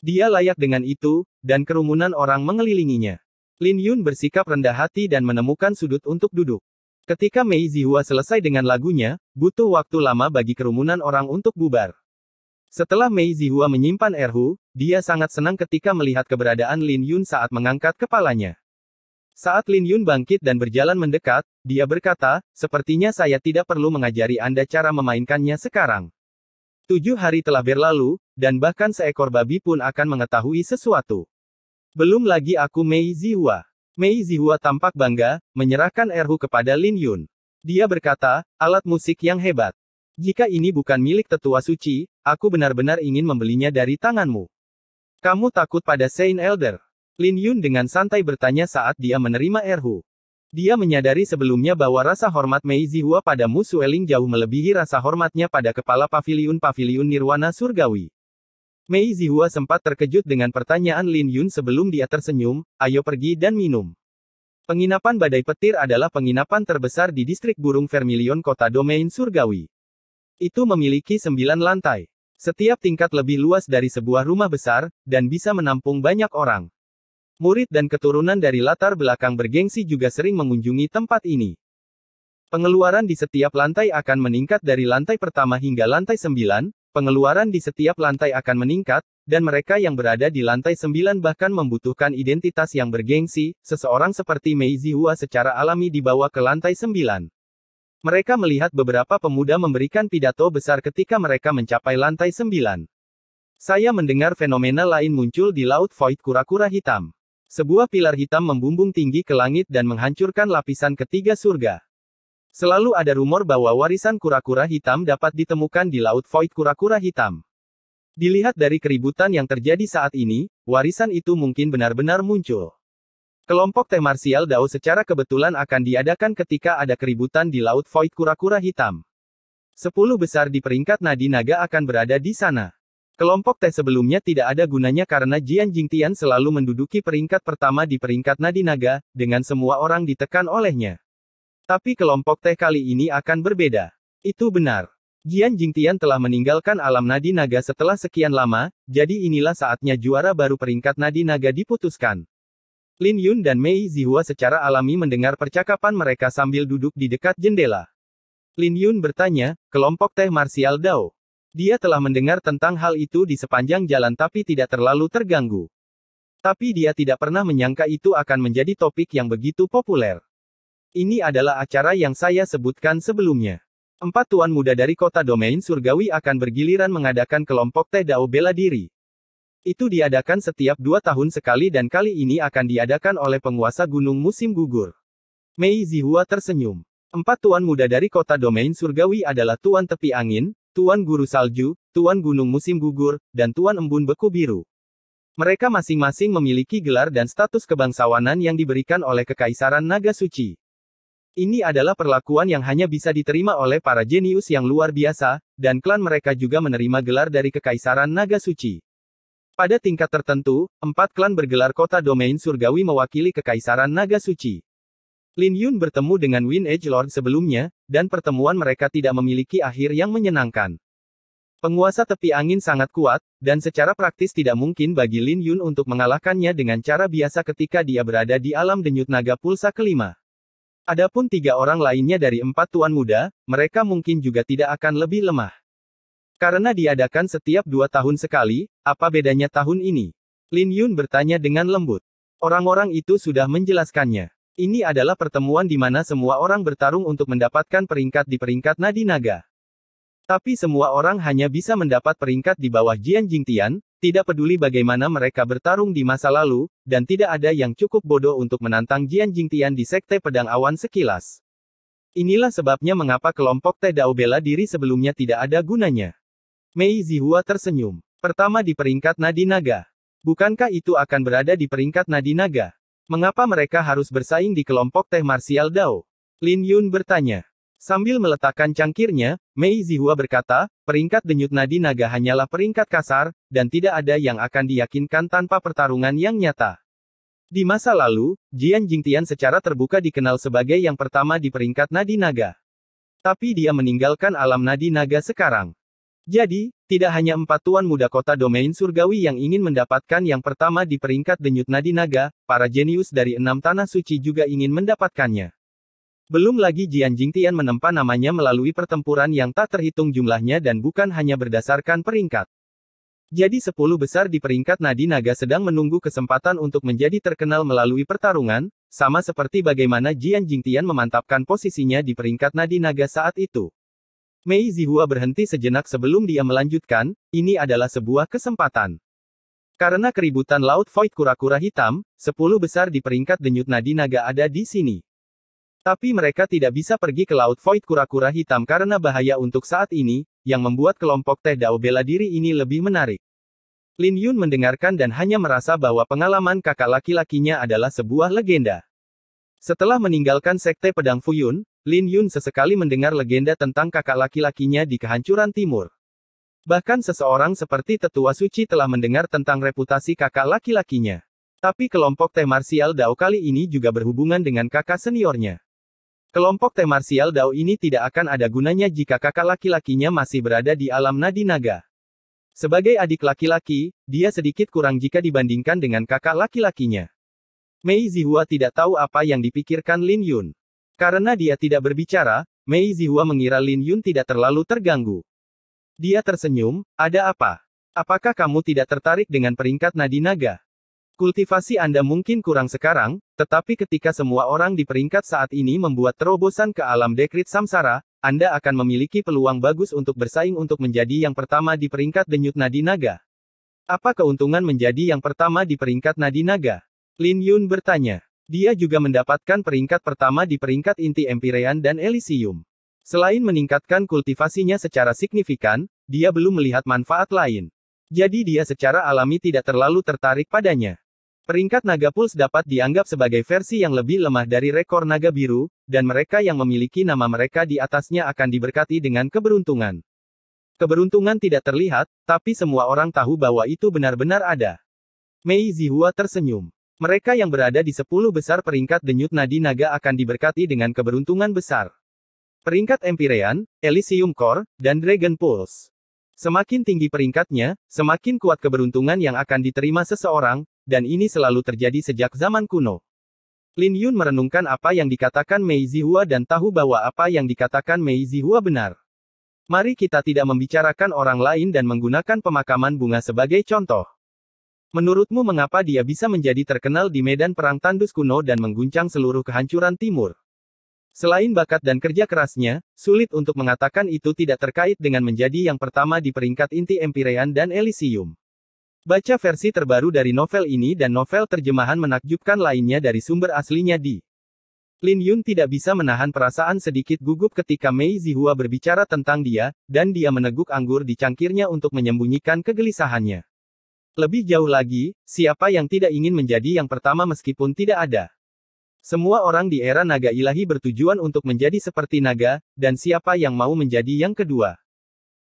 Dia layak dengan itu, dan kerumunan orang mengelilinginya. Lin Yun bersikap rendah hati dan menemukan sudut untuk duduk. Ketika Mei Zihua selesai dengan lagunya, butuh waktu lama bagi kerumunan orang untuk bubar. Setelah Mei Zihua menyimpan erhu, dia sangat senang ketika melihat keberadaan Lin Yun saat mengangkat kepalanya. Saat Lin Yun bangkit dan berjalan mendekat, dia berkata, sepertinya saya tidak perlu mengajari Anda cara memainkannya sekarang. Tujuh hari telah berlalu, dan bahkan seekor babi pun akan mengetahui sesuatu. Belum lagi aku Mei Zihua. Mei Zihua tampak bangga, menyerahkan Erhu kepada Lin Yun. Dia berkata, alat musik yang hebat. Jika ini bukan milik tetua suci, aku benar-benar ingin membelinya dari tanganmu. Kamu takut pada Saint Elder. Lin Yun dengan santai bertanya saat dia menerima Erhu. Dia menyadari sebelumnya bahwa rasa hormat Mei Zihua pada Mu Sueling jauh melebihi rasa hormatnya pada kepala paviliun-paviliun Nirwana Surgawi. Mei Zihua sempat terkejut dengan pertanyaan Lin Yun sebelum dia tersenyum, ayo pergi dan minum. Penginapan Badai Petir adalah penginapan terbesar di distrik burung Vermilion kota domain Surgawi. Itu memiliki sembilan lantai. Setiap tingkat lebih luas dari sebuah rumah besar, dan bisa menampung banyak orang murid dan keturunan dari latar belakang bergengsi juga sering mengunjungi tempat ini. Pengeluaran di setiap lantai akan meningkat dari lantai pertama hingga lantai sembilan. pengeluaran di setiap lantai akan meningkat, dan mereka yang berada di lantai sembilan bahkan membutuhkan identitas yang bergengsi, seseorang seperti Mei Zihua secara alami dibawa ke lantai sembilan. Mereka melihat beberapa pemuda memberikan pidato besar ketika mereka mencapai lantai sembilan. Saya mendengar fenomena lain muncul di Laut Void Kura-Kura Hitam. Sebuah pilar hitam membumbung tinggi ke langit dan menghancurkan lapisan ketiga surga. Selalu ada rumor bahwa warisan kura-kura hitam dapat ditemukan di Laut Void Kura-kura Hitam. Dilihat dari keributan yang terjadi saat ini, warisan itu mungkin benar-benar muncul. Kelompok teh marsial Dao secara kebetulan akan diadakan ketika ada keributan di Laut Void Kura-kura Hitam. Sepuluh besar di peringkat Nadi Naga akan berada di sana. Kelompok Teh sebelumnya tidak ada gunanya karena Jian Jing Tian selalu menduduki peringkat pertama di peringkat nadi naga, dengan semua orang ditekan olehnya. Tapi kelompok Teh kali ini akan berbeda. Itu benar. Jian Jing Tian telah meninggalkan alam nadi naga setelah sekian lama, jadi inilah saatnya juara baru peringkat nadi naga diputuskan. Lin Yun dan Mei Zihua secara alami mendengar percakapan mereka sambil duduk di dekat jendela. Lin Yun bertanya, kelompok Teh Martial Dao. Dia telah mendengar tentang hal itu di sepanjang jalan tapi tidak terlalu terganggu. Tapi dia tidak pernah menyangka itu akan menjadi topik yang begitu populer. Ini adalah acara yang saya sebutkan sebelumnya. Empat tuan muda dari kota domain surgawi akan bergiliran mengadakan kelompok teh dao bela diri. Itu diadakan setiap dua tahun sekali dan kali ini akan diadakan oleh penguasa gunung musim gugur. Mei Zihua tersenyum. Empat tuan muda dari kota domain surgawi adalah Tuan Tepi Angin, Tuan Guru Salju, Tuan Gunung Musim Gugur, dan Tuan Embun Beku Biru. Mereka masing-masing memiliki gelar dan status kebangsawanan yang diberikan oleh Kekaisaran Naga Suci. Ini adalah perlakuan yang hanya bisa diterima oleh para jenius yang luar biasa, dan klan mereka juga menerima gelar dari Kekaisaran Naga Suci. Pada tingkat tertentu, empat klan bergelar kota domain surgawi mewakili Kekaisaran Naga Suci. Lin Yun bertemu dengan Win Edge Lord sebelumnya, dan pertemuan mereka tidak memiliki akhir yang menyenangkan. Penguasa tepi angin sangat kuat, dan secara praktis tidak mungkin bagi Lin Yun untuk mengalahkannya dengan cara biasa ketika dia berada di alam denyut naga pulsa kelima. Adapun tiga orang lainnya dari empat tuan muda, mereka mungkin juga tidak akan lebih lemah. Karena diadakan setiap dua tahun sekali, apa bedanya tahun ini? Lin Yun bertanya dengan lembut. Orang-orang itu sudah menjelaskannya. Ini adalah pertemuan di mana semua orang bertarung untuk mendapatkan peringkat di peringkat nadi naga. Tapi semua orang hanya bisa mendapat peringkat di bawah Jian Jing Tian. tidak peduli bagaimana mereka bertarung di masa lalu, dan tidak ada yang cukup bodoh untuk menantang Jian Jing Tian di Sekte Pedang Awan sekilas. Inilah sebabnya mengapa kelompok Te Dao bela diri sebelumnya tidak ada gunanya. Mei Zihua tersenyum. Pertama di peringkat nadi naga. Bukankah itu akan berada di peringkat nadi naga? Mengapa mereka harus bersaing di kelompok teh martial Dao? Lin Yun bertanya. Sambil meletakkan cangkirnya, Mei Zihua berkata, peringkat denyut nadi naga hanyalah peringkat kasar, dan tidak ada yang akan diyakinkan tanpa pertarungan yang nyata. Di masa lalu, Jian Jingtian secara terbuka dikenal sebagai yang pertama di peringkat nadi naga. Tapi dia meninggalkan alam nadi naga sekarang. Jadi, tidak hanya empat tuan muda kota domain surgawi yang ingin mendapatkan yang pertama di peringkat denyut nadi naga, para jenius dari enam tanah suci juga ingin mendapatkannya. Belum lagi Jian Jingtian menempa namanya melalui pertempuran yang tak terhitung jumlahnya dan bukan hanya berdasarkan peringkat. Jadi sepuluh besar di peringkat nadi naga sedang menunggu kesempatan untuk menjadi terkenal melalui pertarungan, sama seperti bagaimana Jian Jingtian memantapkan posisinya di peringkat nadi naga saat itu. Mei Zihua berhenti sejenak sebelum dia melanjutkan, ini adalah sebuah kesempatan. Karena keributan laut void kura-kura hitam, 10 besar di peringkat denyut nadi naga ada di sini. Tapi mereka tidak bisa pergi ke laut void kura-kura hitam karena bahaya untuk saat ini, yang membuat kelompok teh dao bela diri ini lebih menarik. Lin Yun mendengarkan dan hanya merasa bahwa pengalaman kakak laki-lakinya adalah sebuah legenda. Setelah meninggalkan sekte pedang Fuyun, Lin Yun sesekali mendengar legenda tentang kakak laki-lakinya di kehancuran timur. Bahkan seseorang seperti tetua suci telah mendengar tentang reputasi kakak laki-lakinya. Tapi kelompok teh marsial Dao kali ini juga berhubungan dengan kakak seniornya. Kelompok teh marsial Dao ini tidak akan ada gunanya jika kakak laki-lakinya masih berada di alam nadi naga. Sebagai adik laki-laki, dia sedikit kurang jika dibandingkan dengan kakak laki-lakinya. Mei Zihua tidak tahu apa yang dipikirkan Lin Yun. Karena dia tidak berbicara, Mei Zihua mengira Lin Yun tidak terlalu terganggu. Dia tersenyum, ada apa? Apakah kamu tidak tertarik dengan peringkat nadi naga? Kultivasi Anda mungkin kurang sekarang, tetapi ketika semua orang di peringkat saat ini membuat terobosan ke alam dekrit samsara, Anda akan memiliki peluang bagus untuk bersaing untuk menjadi yang pertama di peringkat denyut nadi naga. Apa keuntungan menjadi yang pertama di peringkat nadi naga? Lin Yun bertanya. Dia juga mendapatkan peringkat pertama di peringkat inti Empirean dan Elysium. Selain meningkatkan kultivasinya secara signifikan, dia belum melihat manfaat lain. Jadi dia secara alami tidak terlalu tertarik padanya. Peringkat naga Pulse dapat dianggap sebagai versi yang lebih lemah dari rekor naga biru, dan mereka yang memiliki nama mereka di atasnya akan diberkati dengan keberuntungan. Keberuntungan tidak terlihat, tapi semua orang tahu bahwa itu benar-benar ada. Mei Zihua tersenyum. Mereka yang berada di sepuluh besar peringkat denyut nadi naga akan diberkati dengan keberuntungan besar. Peringkat Empyrean, Elysium Core, dan Dragon Pulse. Semakin tinggi peringkatnya, semakin kuat keberuntungan yang akan diterima seseorang, dan ini selalu terjadi sejak zaman kuno. Lin Yun merenungkan apa yang dikatakan Mei Zihua dan tahu bahwa apa yang dikatakan Mei Zihua benar. Mari kita tidak membicarakan orang lain dan menggunakan pemakaman bunga sebagai contoh. Menurutmu mengapa dia bisa menjadi terkenal di medan perang tandus kuno dan mengguncang seluruh kehancuran timur? Selain bakat dan kerja kerasnya, sulit untuk mengatakan itu tidak terkait dengan menjadi yang pertama di peringkat inti empyrean dan Elysium. Baca versi terbaru dari novel ini dan novel terjemahan menakjubkan lainnya dari sumber aslinya di Lin Yun tidak bisa menahan perasaan sedikit gugup ketika Mei Zihua berbicara tentang dia, dan dia meneguk anggur di cangkirnya untuk menyembunyikan kegelisahannya. Lebih jauh lagi, siapa yang tidak ingin menjadi yang pertama meskipun tidak ada? Semua orang di era naga ilahi bertujuan untuk menjadi seperti naga, dan siapa yang mau menjadi yang kedua?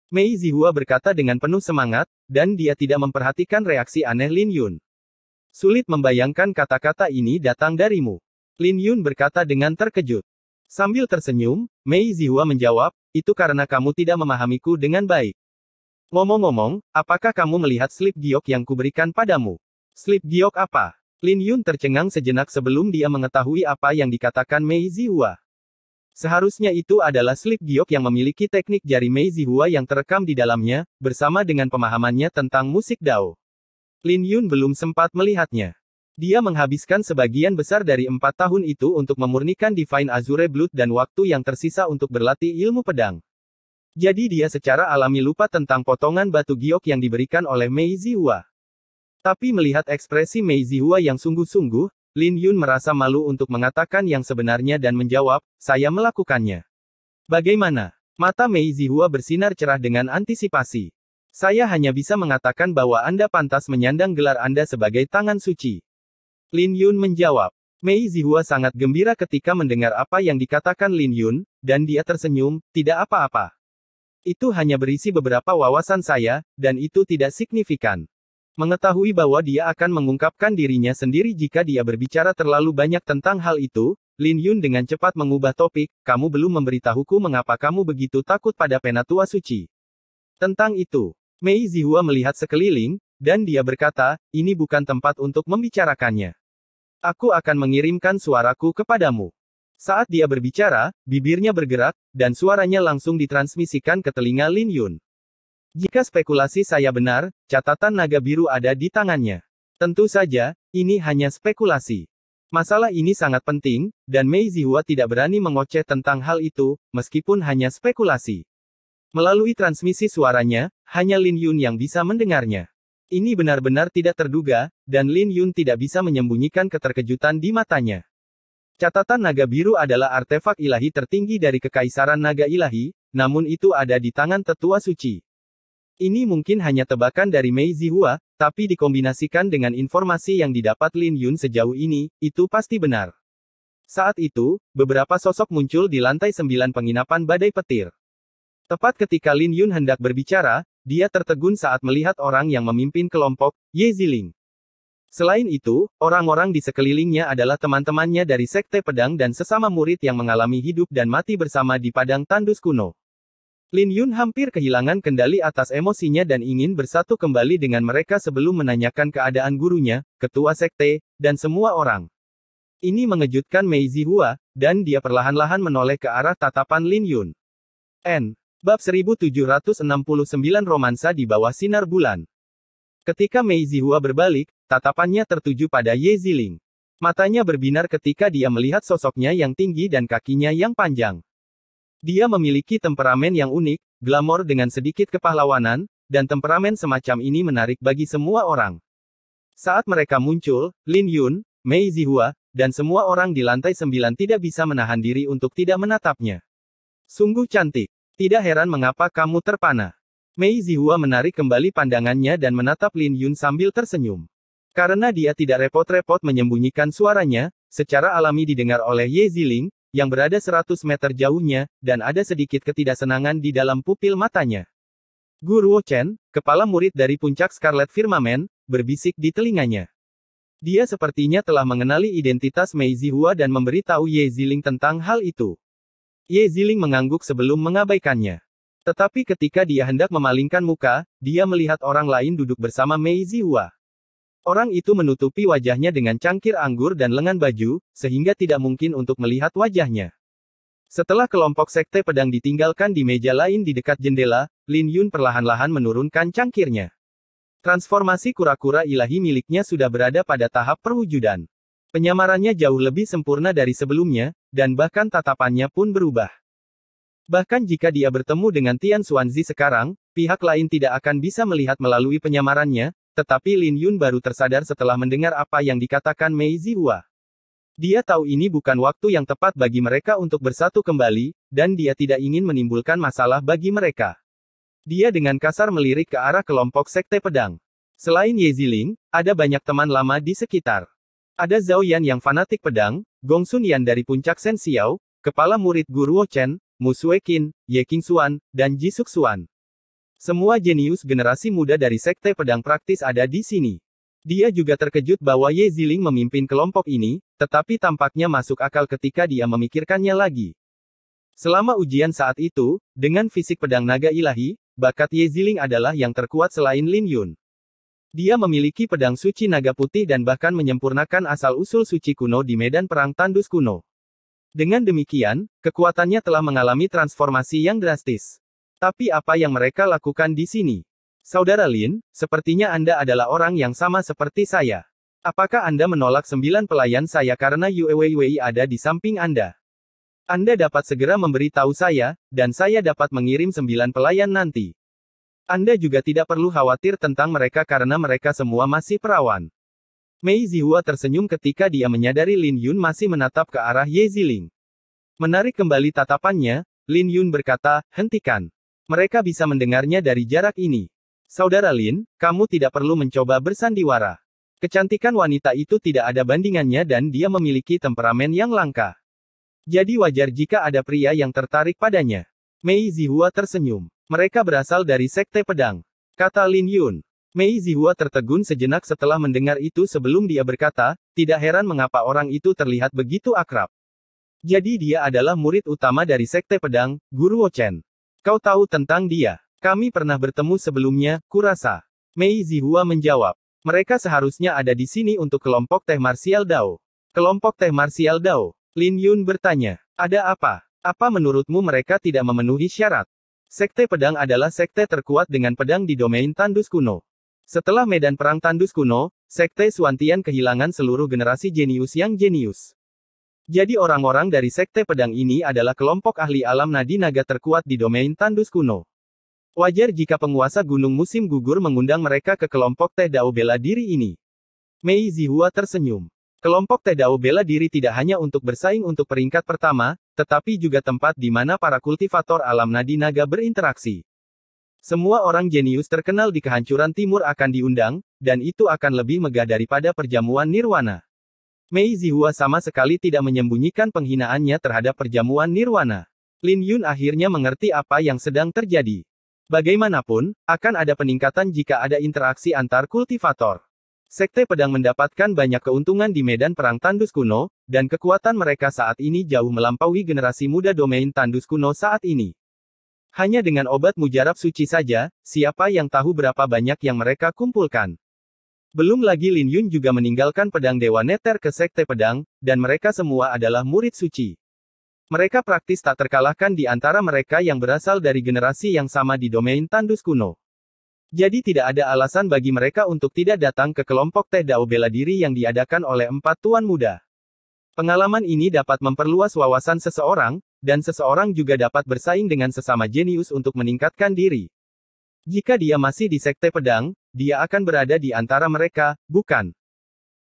Mei Zihua berkata dengan penuh semangat, dan dia tidak memperhatikan reaksi aneh Lin Yun. Sulit membayangkan kata-kata ini datang darimu. Lin Yun berkata dengan terkejut. Sambil tersenyum, Mei Zihua menjawab, itu karena kamu tidak memahamiku dengan baik. Ngomong-ngomong, apakah kamu melihat slip giok yang kuberikan padamu? Slip giok apa? Lin Yun tercengang sejenak sebelum dia mengetahui apa yang dikatakan Mei Zihua. Seharusnya itu adalah slip giok yang memiliki teknik jari Mei Zihua yang terekam di dalamnya, bersama dengan pemahamannya tentang musik dao. Lin Yun belum sempat melihatnya. Dia menghabiskan sebagian besar dari empat tahun itu untuk memurnikan Divine Azure Blood dan waktu yang tersisa untuk berlatih ilmu pedang. Jadi dia secara alami lupa tentang potongan batu giok yang diberikan oleh Mei Zihua. Tapi melihat ekspresi Mei Zihua yang sungguh-sungguh, Lin Yun merasa malu untuk mengatakan yang sebenarnya dan menjawab, saya melakukannya. Bagaimana? Mata Mei Zihua bersinar cerah dengan antisipasi. Saya hanya bisa mengatakan bahwa Anda pantas menyandang gelar Anda sebagai tangan suci. Lin Yun menjawab. Mei Zihua sangat gembira ketika mendengar apa yang dikatakan Lin Yun, dan dia tersenyum, tidak apa-apa. Itu hanya berisi beberapa wawasan saya, dan itu tidak signifikan. Mengetahui bahwa dia akan mengungkapkan dirinya sendiri jika dia berbicara terlalu banyak tentang hal itu, Lin Yun dengan cepat mengubah topik, kamu belum memberitahuku mengapa kamu begitu takut pada penatua suci. Tentang itu, Mei Zihua melihat sekeliling, dan dia berkata, ini bukan tempat untuk membicarakannya. Aku akan mengirimkan suaraku kepadamu. Saat dia berbicara, bibirnya bergerak, dan suaranya langsung ditransmisikan ke telinga Lin Yun. Jika spekulasi saya benar, catatan naga biru ada di tangannya. Tentu saja, ini hanya spekulasi. Masalah ini sangat penting, dan Mei Zihua tidak berani mengoceh tentang hal itu, meskipun hanya spekulasi. Melalui transmisi suaranya, hanya Lin Yun yang bisa mendengarnya. Ini benar-benar tidak terduga, dan Lin Yun tidak bisa menyembunyikan keterkejutan di matanya. Catatan naga biru adalah artefak ilahi tertinggi dari kekaisaran naga ilahi, namun itu ada di tangan tetua suci. Ini mungkin hanya tebakan dari Mei Zihua, tapi dikombinasikan dengan informasi yang didapat Lin Yun sejauh ini, itu pasti benar. Saat itu, beberapa sosok muncul di lantai sembilan penginapan badai petir. Tepat ketika Lin Yun hendak berbicara, dia tertegun saat melihat orang yang memimpin kelompok, Ye Ziling. Selain itu, orang-orang di sekelilingnya adalah teman-temannya dari sekte pedang dan sesama murid yang mengalami hidup dan mati bersama di padang tandus kuno. Lin Yun hampir kehilangan kendali atas emosinya dan ingin bersatu kembali dengan mereka sebelum menanyakan keadaan gurunya, ketua sekte, dan semua orang. Ini mengejutkan Mei Zihua, dan dia perlahan-lahan menoleh ke arah tatapan Lin Yun. N. Bab 1769 Romansa di bawah sinar bulan. Ketika Mei Zihua berbalik, Tatapannya tertuju pada Ye Ziling. Matanya berbinar ketika dia melihat sosoknya yang tinggi dan kakinya yang panjang. Dia memiliki temperamen yang unik, glamor dengan sedikit kepahlawanan, dan temperamen semacam ini menarik bagi semua orang. Saat mereka muncul, Lin Yun, Mei Zihua, dan semua orang di lantai sembilan tidak bisa menahan diri untuk tidak menatapnya. Sungguh cantik. Tidak heran mengapa kamu terpana. Mei Zihua menarik kembali pandangannya dan menatap Lin Yun sambil tersenyum. Karena dia tidak repot-repot menyembunyikan suaranya, secara alami didengar oleh Ye Ziling, yang berada 100 meter jauhnya, dan ada sedikit ketidaksenangan di dalam pupil matanya. Guru Chen, kepala murid dari puncak Scarlet Firmament, berbisik di telinganya. Dia sepertinya telah mengenali identitas Mei Zihua dan memberitahu Ye Ziling tentang hal itu. Ye Ziling mengangguk sebelum mengabaikannya. Tetapi ketika dia hendak memalingkan muka, dia melihat orang lain duduk bersama Mei Zihua. Orang itu menutupi wajahnya dengan cangkir anggur dan lengan baju, sehingga tidak mungkin untuk melihat wajahnya. Setelah kelompok sekte pedang ditinggalkan di meja lain di dekat jendela, Lin Yun perlahan-lahan menurunkan cangkirnya. Transformasi kura-kura ilahi miliknya sudah berada pada tahap perwujudan. Penyamarannya jauh lebih sempurna dari sebelumnya, dan bahkan tatapannya pun berubah. Bahkan jika dia bertemu dengan Tian Xuanzi sekarang, pihak lain tidak akan bisa melihat melalui penyamarannya, tetapi Lin Yun baru tersadar setelah mendengar apa yang dikatakan Mei Zihua. Dia tahu ini bukan waktu yang tepat bagi mereka untuk bersatu kembali, dan dia tidak ingin menimbulkan masalah bagi mereka. Dia dengan kasar melirik ke arah kelompok sekte pedang. Selain Ye Ziling, ada banyak teman lama di sekitar. Ada Zhao Yan yang fanatik pedang, Gong Sun Yan dari puncak Sen Xiao, kepala murid Guru Wo Chen, Mu Sue Qin, Ye King Suan, dan Ji Suk Suan. Semua jenius generasi muda dari sekte pedang praktis ada di sini. Dia juga terkejut bahwa Ye Ziling memimpin kelompok ini, tetapi tampaknya masuk akal ketika dia memikirkannya lagi. Selama ujian saat itu, dengan fisik pedang naga ilahi, bakat Ye Ziling adalah yang terkuat selain Lin Yun. Dia memiliki pedang suci naga putih dan bahkan menyempurnakan asal-usul suci kuno di medan perang tandus kuno. Dengan demikian, kekuatannya telah mengalami transformasi yang drastis. Tapi apa yang mereka lakukan di sini? Saudara Lin, sepertinya Anda adalah orang yang sama seperti saya. Apakah Anda menolak sembilan pelayan saya karena Yue Weiwei ada di samping Anda? Anda dapat segera memberi tahu saya, dan saya dapat mengirim sembilan pelayan nanti. Anda juga tidak perlu khawatir tentang mereka karena mereka semua masih perawan. Mei Zihua tersenyum ketika dia menyadari Lin Yun masih menatap ke arah Ye Ziling. Menarik kembali tatapannya, Lin Yun berkata, hentikan. Mereka bisa mendengarnya dari jarak ini. Saudara Lin, kamu tidak perlu mencoba bersandiwara. Kecantikan wanita itu tidak ada bandingannya dan dia memiliki temperamen yang langka. Jadi wajar jika ada pria yang tertarik padanya. Mei Zihua tersenyum. Mereka berasal dari sekte pedang. Kata Lin Yun. Mei Zihua tertegun sejenak setelah mendengar itu sebelum dia berkata, tidak heran mengapa orang itu terlihat begitu akrab. Jadi dia adalah murid utama dari Sekte Pedang, Guru Wochen. Kau tahu tentang dia. Kami pernah bertemu sebelumnya, kurasa. Mei Zihua menjawab. Mereka seharusnya ada di sini untuk kelompok teh Martial Dao. Kelompok teh Martial Dao. Lin Yun bertanya. Ada apa? Apa menurutmu mereka tidak memenuhi syarat? Sekte pedang adalah sekte terkuat dengan pedang di domain tandus kuno. Setelah medan perang tandus kuno, sekte Suantian kehilangan seluruh generasi jenius yang jenius. Jadi orang-orang dari sekte pedang ini adalah kelompok ahli alam nadi naga terkuat di domain tandus kuno. Wajar jika penguasa gunung musim gugur mengundang mereka ke kelompok teh dao bela diri ini. Mei Zihua tersenyum. Kelompok teh dao bela diri tidak hanya untuk bersaing untuk peringkat pertama, tetapi juga tempat di mana para kultivator alam nadi naga berinteraksi. Semua orang jenius terkenal di kehancuran timur akan diundang, dan itu akan lebih megah daripada perjamuan nirwana. Mei Zihua sama sekali tidak menyembunyikan penghinaannya terhadap perjamuan Nirwana. Lin Yun akhirnya mengerti apa yang sedang terjadi. Bagaimanapun, akan ada peningkatan jika ada interaksi antar kultivator. Sekte pedang mendapatkan banyak keuntungan di medan perang tandus kuno, dan kekuatan mereka saat ini jauh melampaui generasi muda domain tandus kuno saat ini. Hanya dengan obat mujarab suci saja, siapa yang tahu berapa banyak yang mereka kumpulkan. Belum lagi Lin Yun juga meninggalkan pedang Dewa Neter ke Sekte Pedang, dan mereka semua adalah murid suci. Mereka praktis tak terkalahkan di antara mereka yang berasal dari generasi yang sama di domain tandus kuno. Jadi tidak ada alasan bagi mereka untuk tidak datang ke kelompok teh dao bela diri yang diadakan oleh empat tuan muda. Pengalaman ini dapat memperluas wawasan seseorang, dan seseorang juga dapat bersaing dengan sesama jenius untuk meningkatkan diri. Jika dia masih di sekte pedang, dia akan berada di antara mereka, bukan?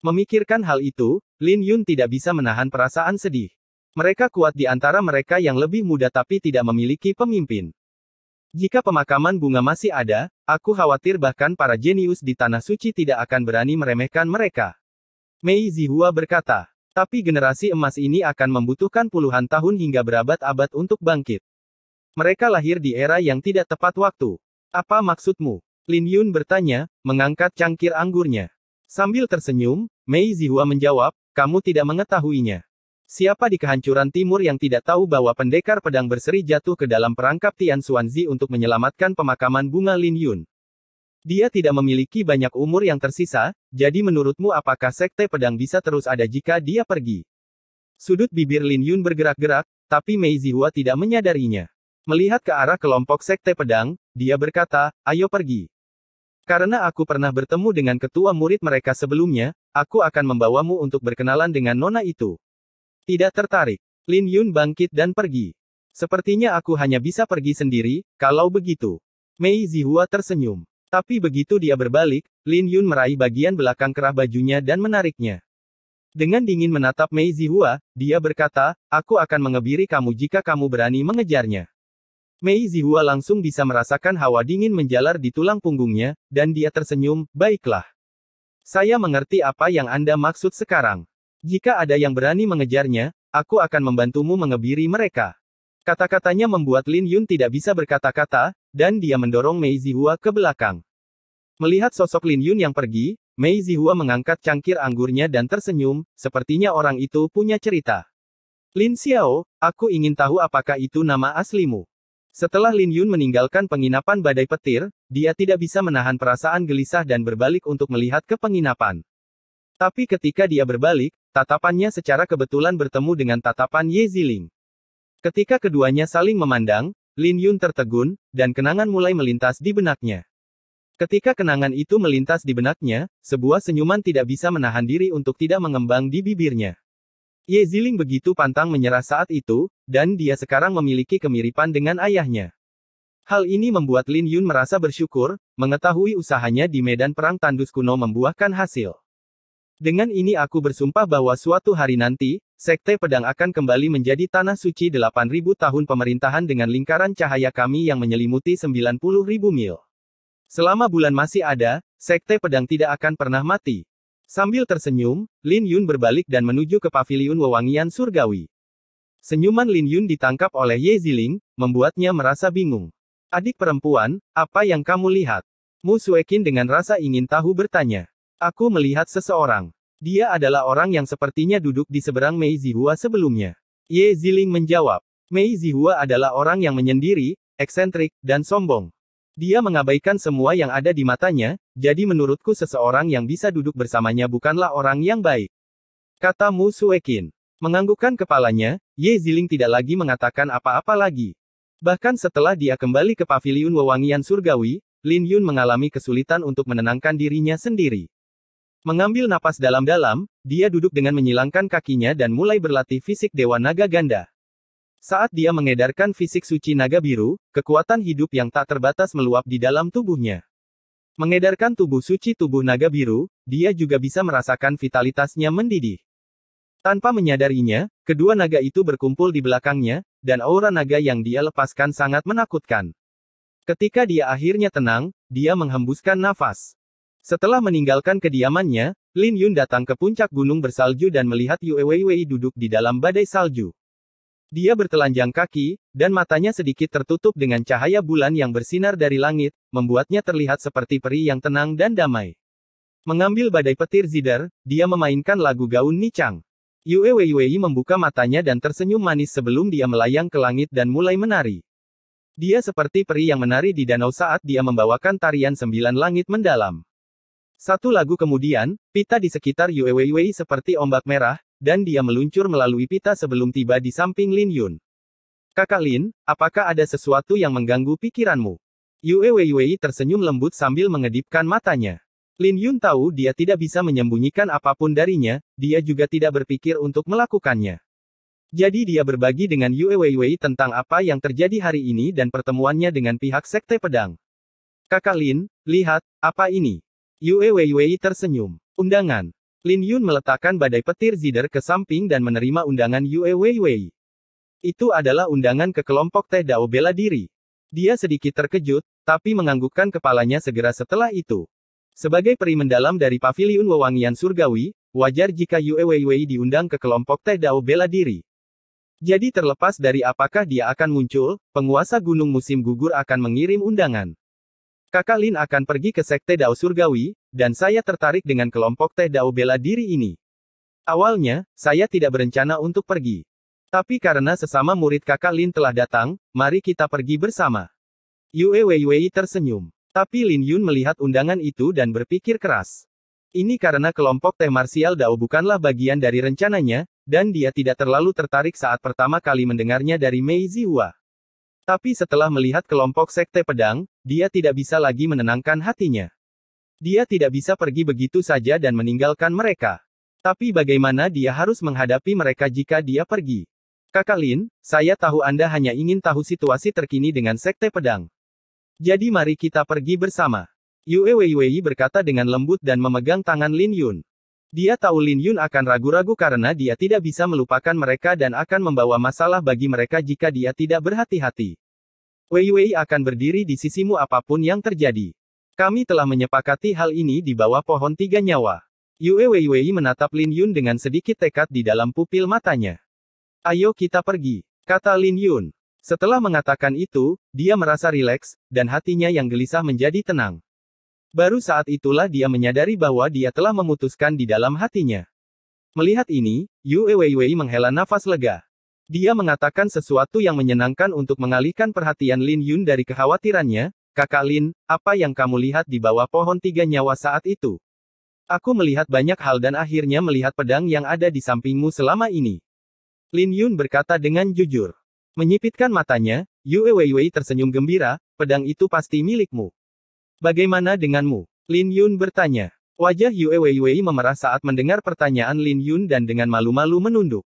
Memikirkan hal itu, Lin Yun tidak bisa menahan perasaan sedih. Mereka kuat di antara mereka yang lebih muda tapi tidak memiliki pemimpin. Jika pemakaman bunga masih ada, aku khawatir bahkan para jenius di Tanah Suci tidak akan berani meremehkan mereka. Mei Zihua berkata, tapi generasi emas ini akan membutuhkan puluhan tahun hingga berabad-abad untuk bangkit. Mereka lahir di era yang tidak tepat waktu. Apa maksudmu? Lin Yun bertanya, mengangkat cangkir anggurnya. Sambil tersenyum, Mei Zihua menjawab, kamu tidak mengetahuinya. Siapa di kehancuran timur yang tidak tahu bahwa pendekar pedang berseri jatuh ke dalam perangkap Tian Xuanzi untuk menyelamatkan pemakaman bunga Lin Yun? Dia tidak memiliki banyak umur yang tersisa, jadi menurutmu apakah sekte pedang bisa terus ada jika dia pergi? Sudut bibir Lin Yun bergerak-gerak, tapi Mei Zihua tidak menyadarinya. Melihat ke arah kelompok sekte pedang, dia berkata, ayo pergi. Karena aku pernah bertemu dengan ketua murid mereka sebelumnya, aku akan membawamu untuk berkenalan dengan nona itu. Tidak tertarik. Lin Yun bangkit dan pergi. Sepertinya aku hanya bisa pergi sendiri, kalau begitu. Mei Zihua tersenyum. Tapi begitu dia berbalik, Lin Yun meraih bagian belakang kerah bajunya dan menariknya. Dengan dingin menatap Mei Zihua, dia berkata, aku akan mengebiri kamu jika kamu berani mengejarnya. Mei Zihua langsung bisa merasakan hawa dingin menjalar di tulang punggungnya, dan dia tersenyum, baiklah. Saya mengerti apa yang Anda maksud sekarang. Jika ada yang berani mengejarnya, aku akan membantumu mengebiri mereka. Kata-katanya membuat Lin Yun tidak bisa berkata-kata, dan dia mendorong Mei Zihua ke belakang. Melihat sosok Lin Yun yang pergi, Mei Zihua mengangkat cangkir anggurnya dan tersenyum, sepertinya orang itu punya cerita. Lin Xiao, aku ingin tahu apakah itu nama aslimu. Setelah Lin Yun meninggalkan penginapan badai petir, dia tidak bisa menahan perasaan gelisah dan berbalik untuk melihat ke penginapan. Tapi ketika dia berbalik, tatapannya secara kebetulan bertemu dengan tatapan Ye Ziling. Ketika keduanya saling memandang, Lin Yun tertegun, dan kenangan mulai melintas di benaknya. Ketika kenangan itu melintas di benaknya, sebuah senyuman tidak bisa menahan diri untuk tidak mengembang di bibirnya. Ye Ziling begitu pantang menyerah saat itu, dan dia sekarang memiliki kemiripan dengan ayahnya. Hal ini membuat Lin Yun merasa bersyukur, mengetahui usahanya di medan perang tandus kuno membuahkan hasil. Dengan ini aku bersumpah bahwa suatu hari nanti, Sekte Pedang akan kembali menjadi tanah suci 8000 tahun pemerintahan dengan lingkaran cahaya kami yang menyelimuti 90.000 mil. Selama bulan masih ada, Sekte Pedang tidak akan pernah mati. Sambil tersenyum, Lin Yun berbalik dan menuju ke paviliun wewangian surgawi. Senyuman Lin Yun ditangkap oleh Ye Ziling, membuatnya merasa bingung. Adik perempuan, apa yang kamu lihat? Mu Suekin dengan rasa ingin tahu bertanya. Aku melihat seseorang. Dia adalah orang yang sepertinya duduk di seberang Mei Zihua sebelumnya. Ye Ziling menjawab. Mei Zihua adalah orang yang menyendiri, eksentrik, dan sombong. Dia mengabaikan semua yang ada di matanya, jadi menurutku seseorang yang bisa duduk bersamanya bukanlah orang yang baik. Kata Mu Suekin. Menganggukkan kepalanya, Ye Ziling tidak lagi mengatakan apa-apa lagi. Bahkan setelah dia kembali ke paviliun wewangian surgawi, Lin Yun mengalami kesulitan untuk menenangkan dirinya sendiri. Mengambil napas dalam-dalam, dia duduk dengan menyilangkan kakinya dan mulai berlatih fisik Dewa Naga Ganda. Saat dia mengedarkan fisik suci naga biru, kekuatan hidup yang tak terbatas meluap di dalam tubuhnya. Mengedarkan tubuh suci tubuh naga biru, dia juga bisa merasakan vitalitasnya mendidih. Tanpa menyadarinya, kedua naga itu berkumpul di belakangnya, dan aura naga yang dia lepaskan sangat menakutkan. Ketika dia akhirnya tenang, dia menghembuskan nafas. Setelah meninggalkan kediamannya, Lin Yun datang ke puncak gunung bersalju dan melihat Yue Wei duduk di dalam badai salju. Dia bertelanjang kaki, dan matanya sedikit tertutup dengan cahaya bulan yang bersinar dari langit, membuatnya terlihat seperti peri yang tenang dan damai. Mengambil badai petir Zidar, dia memainkan lagu gaun Nichang. Yue Wei membuka matanya dan tersenyum manis sebelum dia melayang ke langit dan mulai menari. Dia seperti peri yang menari di danau saat dia membawakan tarian sembilan langit mendalam. Satu lagu kemudian, pita di sekitar Yue Wei seperti ombak merah, dan dia meluncur melalui pita sebelum tiba di samping Lin Yun. Kakak Lin, apakah ada sesuatu yang mengganggu pikiranmu? Yue Wei Wei tersenyum lembut sambil mengedipkan matanya. Lin Yun tahu dia tidak bisa menyembunyikan apapun darinya, dia juga tidak berpikir untuk melakukannya. Jadi dia berbagi dengan Yue Wei Wei tentang apa yang terjadi hari ini dan pertemuannya dengan pihak Sekte Pedang. Kakak Lin, lihat, apa ini? Yue Wei Wei tersenyum. Undangan. Lin Yun meletakkan badai petir Zider ke samping dan menerima undangan Yue Weiwei. Itu adalah undangan ke kelompok teh Dao bela diri. Dia sedikit terkejut, tapi menganggukkan kepalanya segera setelah itu. Sebagai peri mendalam dari paviliun wewangian surgawi, wajar jika Yue Weiwei diundang ke kelompok teh Dao bela diri. Jadi terlepas dari apakah dia akan muncul, penguasa gunung musim gugur akan mengirim undangan. Kakak Lin akan pergi ke Sekte Dao Surgawi, dan saya tertarik dengan kelompok teh dao bela diri ini. Awalnya, saya tidak berencana untuk pergi. Tapi karena sesama murid kakak Lin telah datang, mari kita pergi bersama. Yue Wei Wei tersenyum. Tapi Lin Yun melihat undangan itu dan berpikir keras. Ini karena kelompok teh marsial Dao bukanlah bagian dari rencananya, dan dia tidak terlalu tertarik saat pertama kali mendengarnya dari Mei Zihua. Tapi setelah melihat kelompok sekte pedang, dia tidak bisa lagi menenangkan hatinya. Dia tidak bisa pergi begitu saja dan meninggalkan mereka. Tapi bagaimana dia harus menghadapi mereka jika dia pergi? Kakak Lin, saya tahu Anda hanya ingin tahu situasi terkini dengan Sekte Pedang. Jadi mari kita pergi bersama. Yue Wei Wei berkata dengan lembut dan memegang tangan Lin Yun. Dia tahu Lin Yun akan ragu-ragu karena dia tidak bisa melupakan mereka dan akan membawa masalah bagi mereka jika dia tidak berhati-hati. Wei Wei akan berdiri di sisimu apapun yang terjadi. Kami telah menyepakati hal ini di bawah pohon tiga nyawa. Yue Wei Weiwei menatap Lin Yun dengan sedikit tekad di dalam pupil matanya. Ayo kita pergi, kata Lin Yun. Setelah mengatakan itu, dia merasa rileks, dan hatinya yang gelisah menjadi tenang. Baru saat itulah dia menyadari bahwa dia telah memutuskan di dalam hatinya. Melihat ini, Yue Weiwei menghela nafas lega. Dia mengatakan sesuatu yang menyenangkan untuk mengalihkan perhatian Lin Yun dari kekhawatirannya, Kakak Lin, apa yang kamu lihat di bawah pohon tiga nyawa saat itu? Aku melihat banyak hal dan akhirnya melihat pedang yang ada di sampingmu selama ini. Lin Yun berkata dengan jujur. Menyipitkan matanya, Yue Wei Wei tersenyum gembira, pedang itu pasti milikmu. Bagaimana denganmu? Lin Yun bertanya. Wajah Yue Wei Wei memerah saat mendengar pertanyaan Lin Yun dan dengan malu-malu menunduk.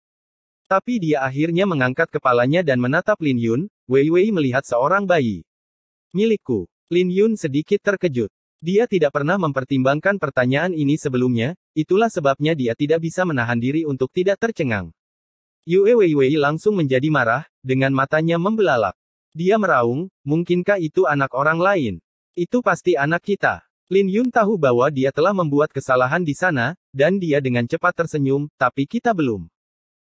Tapi dia akhirnya mengangkat kepalanya dan menatap Lin Yun, Wei Wei melihat seorang bayi. Milikku. Lin Yun sedikit terkejut. Dia tidak pernah mempertimbangkan pertanyaan ini sebelumnya, itulah sebabnya dia tidak bisa menahan diri untuk tidak tercengang. Yue Weiwei langsung menjadi marah, dengan matanya membelalak. Dia meraung, mungkinkah itu anak orang lain? Itu pasti anak kita. Lin Yun tahu bahwa dia telah membuat kesalahan di sana, dan dia dengan cepat tersenyum, tapi kita belum.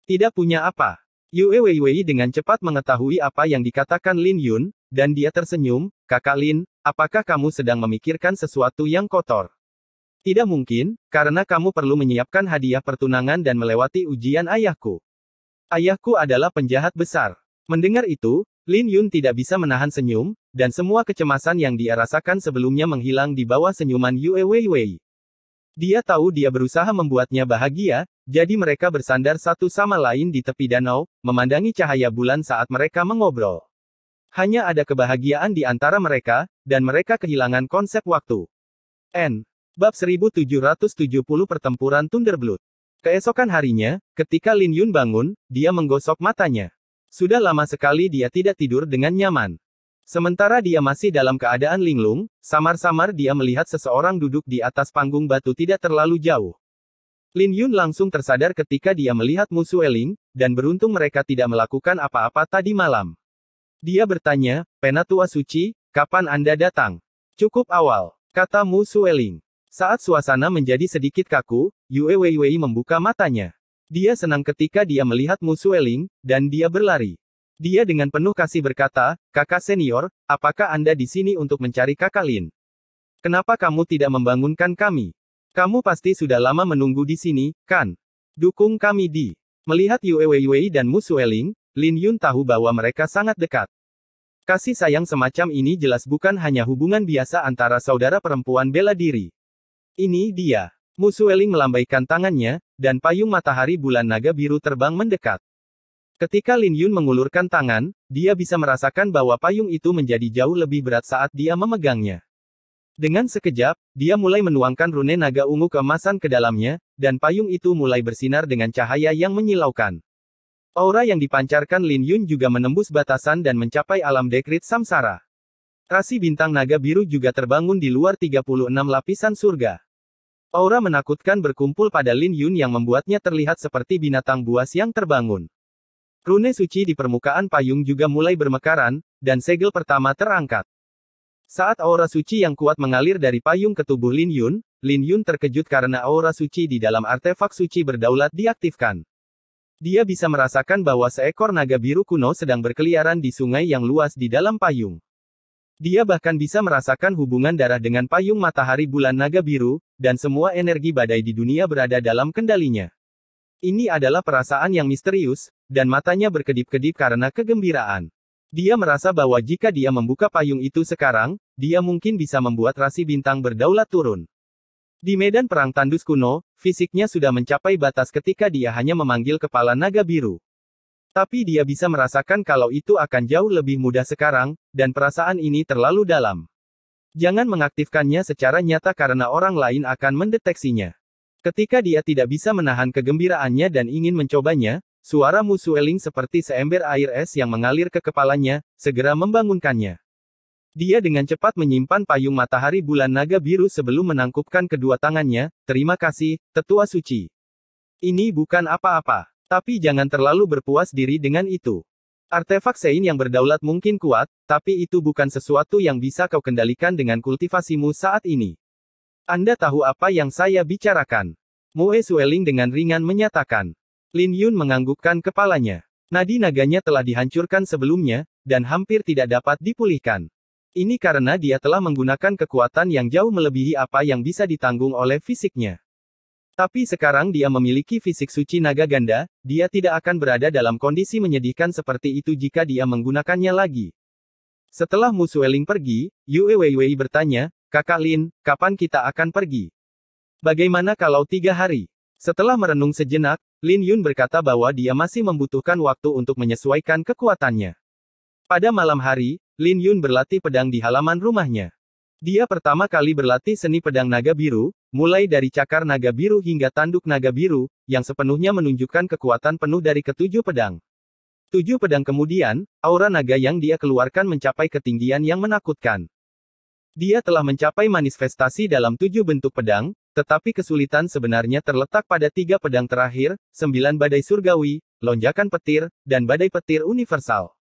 Tidak punya apa. Yue Weiwei dengan cepat mengetahui apa yang dikatakan Lin Yun, dan dia tersenyum, kakak Lin, apakah kamu sedang memikirkan sesuatu yang kotor? Tidak mungkin, karena kamu perlu menyiapkan hadiah pertunangan dan melewati ujian ayahku. Ayahku adalah penjahat besar. Mendengar itu, Lin Yun tidak bisa menahan senyum, dan semua kecemasan yang dia rasakan sebelumnya menghilang di bawah senyuman Yue Weiwei. Dia tahu dia berusaha membuatnya bahagia, jadi mereka bersandar satu sama lain di tepi danau, memandangi cahaya bulan saat mereka mengobrol. Hanya ada kebahagiaan di antara mereka, dan mereka kehilangan konsep waktu. N. Bab 1770 Pertempuran Thunderblood. Keesokan harinya, ketika Lin Yun bangun, dia menggosok matanya. Sudah lama sekali dia tidak tidur dengan nyaman. Sementara dia masih dalam keadaan linglung, samar-samar dia melihat seseorang duduk di atas panggung batu tidak terlalu jauh. Lin Yun langsung tersadar ketika dia melihat musuh Eling, dan beruntung mereka tidak melakukan apa-apa tadi malam. Dia bertanya, Penatua Suci, kapan Anda datang? Cukup awal, kata musuh Eling. Saat suasana menjadi sedikit kaku, Yue Weiwei membuka matanya. Dia senang ketika dia melihat musuh Eling, dan dia berlari. Dia dengan penuh kasih berkata, kakak senior, apakah Anda di sini untuk mencari kakak Lin? Kenapa kamu tidak membangunkan kami? Kamu pasti sudah lama menunggu di sini, kan? Dukung kami di. Melihat Yue Wei dan Mu Sueling, Lin Yun tahu bahwa mereka sangat dekat. Kasih sayang semacam ini jelas bukan hanya hubungan biasa antara saudara perempuan bela diri. Ini dia. Mu Musueling melambaikan tangannya, dan payung matahari bulan naga biru terbang mendekat. Ketika Lin Yun mengulurkan tangan, dia bisa merasakan bahwa payung itu menjadi jauh lebih berat saat dia memegangnya. Dengan sekejap, dia mulai menuangkan rune naga ungu kemasan ke dalamnya, dan payung itu mulai bersinar dengan cahaya yang menyilaukan. Aura yang dipancarkan Lin Yun juga menembus batasan dan mencapai alam dekrit samsara. Rasi bintang naga biru juga terbangun di luar 36 lapisan surga. Aura menakutkan berkumpul pada Lin Yun yang membuatnya terlihat seperti binatang buas yang terbangun. Rune suci di permukaan payung juga mulai bermekaran, dan segel pertama terangkat. Saat aura suci yang kuat mengalir dari payung ke tubuh Lin Yun, Lin Yun terkejut karena aura suci di dalam artefak suci berdaulat diaktifkan. Dia bisa merasakan bahwa seekor naga biru kuno sedang berkeliaran di sungai yang luas di dalam payung. Dia bahkan bisa merasakan hubungan darah dengan payung matahari bulan naga biru, dan semua energi badai di dunia berada dalam kendalinya. Ini adalah perasaan yang misterius, dan matanya berkedip-kedip karena kegembiraan. Dia merasa bahwa jika dia membuka payung itu sekarang, dia mungkin bisa membuat rasi bintang berdaulat turun. Di medan perang tandus kuno, fisiknya sudah mencapai batas ketika dia hanya memanggil kepala naga biru. Tapi dia bisa merasakan kalau itu akan jauh lebih mudah sekarang, dan perasaan ini terlalu dalam. Jangan mengaktifkannya secara nyata karena orang lain akan mendeteksinya. Ketika dia tidak bisa menahan kegembiraannya dan ingin mencobanya, Suara Sueling seperti seember air es yang mengalir ke kepalanya, segera membangunkannya. Dia dengan cepat menyimpan payung matahari bulan naga biru sebelum menangkupkan kedua tangannya, terima kasih, tetua suci. Ini bukan apa-apa. Tapi jangan terlalu berpuas diri dengan itu. Artefak Sein yang berdaulat mungkin kuat, tapi itu bukan sesuatu yang bisa kau kendalikan dengan kultivasimu saat ini. Anda tahu apa yang saya bicarakan. Moe Sueling dengan ringan menyatakan. Lin Yun menganggukkan kepalanya. Nadi naganya telah dihancurkan sebelumnya, dan hampir tidak dapat dipulihkan. Ini karena dia telah menggunakan kekuatan yang jauh melebihi apa yang bisa ditanggung oleh fisiknya. Tapi sekarang dia memiliki fisik suci naga ganda, dia tidak akan berada dalam kondisi menyedihkan seperti itu jika dia menggunakannya lagi. Setelah Mu Sueling pergi, Yue Weiwei bertanya, Kakak Lin, kapan kita akan pergi? Bagaimana kalau tiga hari? Setelah merenung sejenak, Lin Yun berkata bahwa dia masih membutuhkan waktu untuk menyesuaikan kekuatannya. Pada malam hari, Lin Yun berlatih pedang di halaman rumahnya. Dia pertama kali berlatih seni pedang naga biru, mulai dari cakar naga biru hingga tanduk naga biru, yang sepenuhnya menunjukkan kekuatan penuh dari ketujuh pedang. Tujuh pedang kemudian, aura naga yang dia keluarkan mencapai ketinggian yang menakutkan. Dia telah mencapai manifestasi dalam tujuh bentuk pedang, tetapi kesulitan sebenarnya terletak pada tiga pedang terakhir, sembilan badai surgawi, lonjakan petir, dan badai petir universal.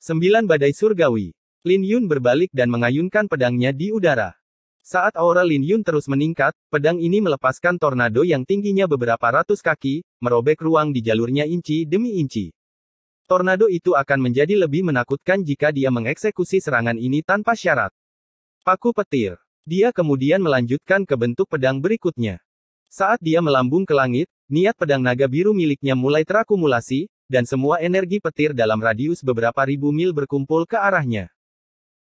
Sembilan badai surgawi. Lin Yun berbalik dan mengayunkan pedangnya di udara. Saat aura Lin Yun terus meningkat, pedang ini melepaskan tornado yang tingginya beberapa ratus kaki, merobek ruang di jalurnya inci demi inci. Tornado itu akan menjadi lebih menakutkan jika dia mengeksekusi serangan ini tanpa syarat. Paku petir. Dia kemudian melanjutkan ke bentuk pedang berikutnya. Saat dia melambung ke langit, niat pedang naga biru miliknya mulai terakumulasi, dan semua energi petir dalam radius beberapa ribu mil berkumpul ke arahnya.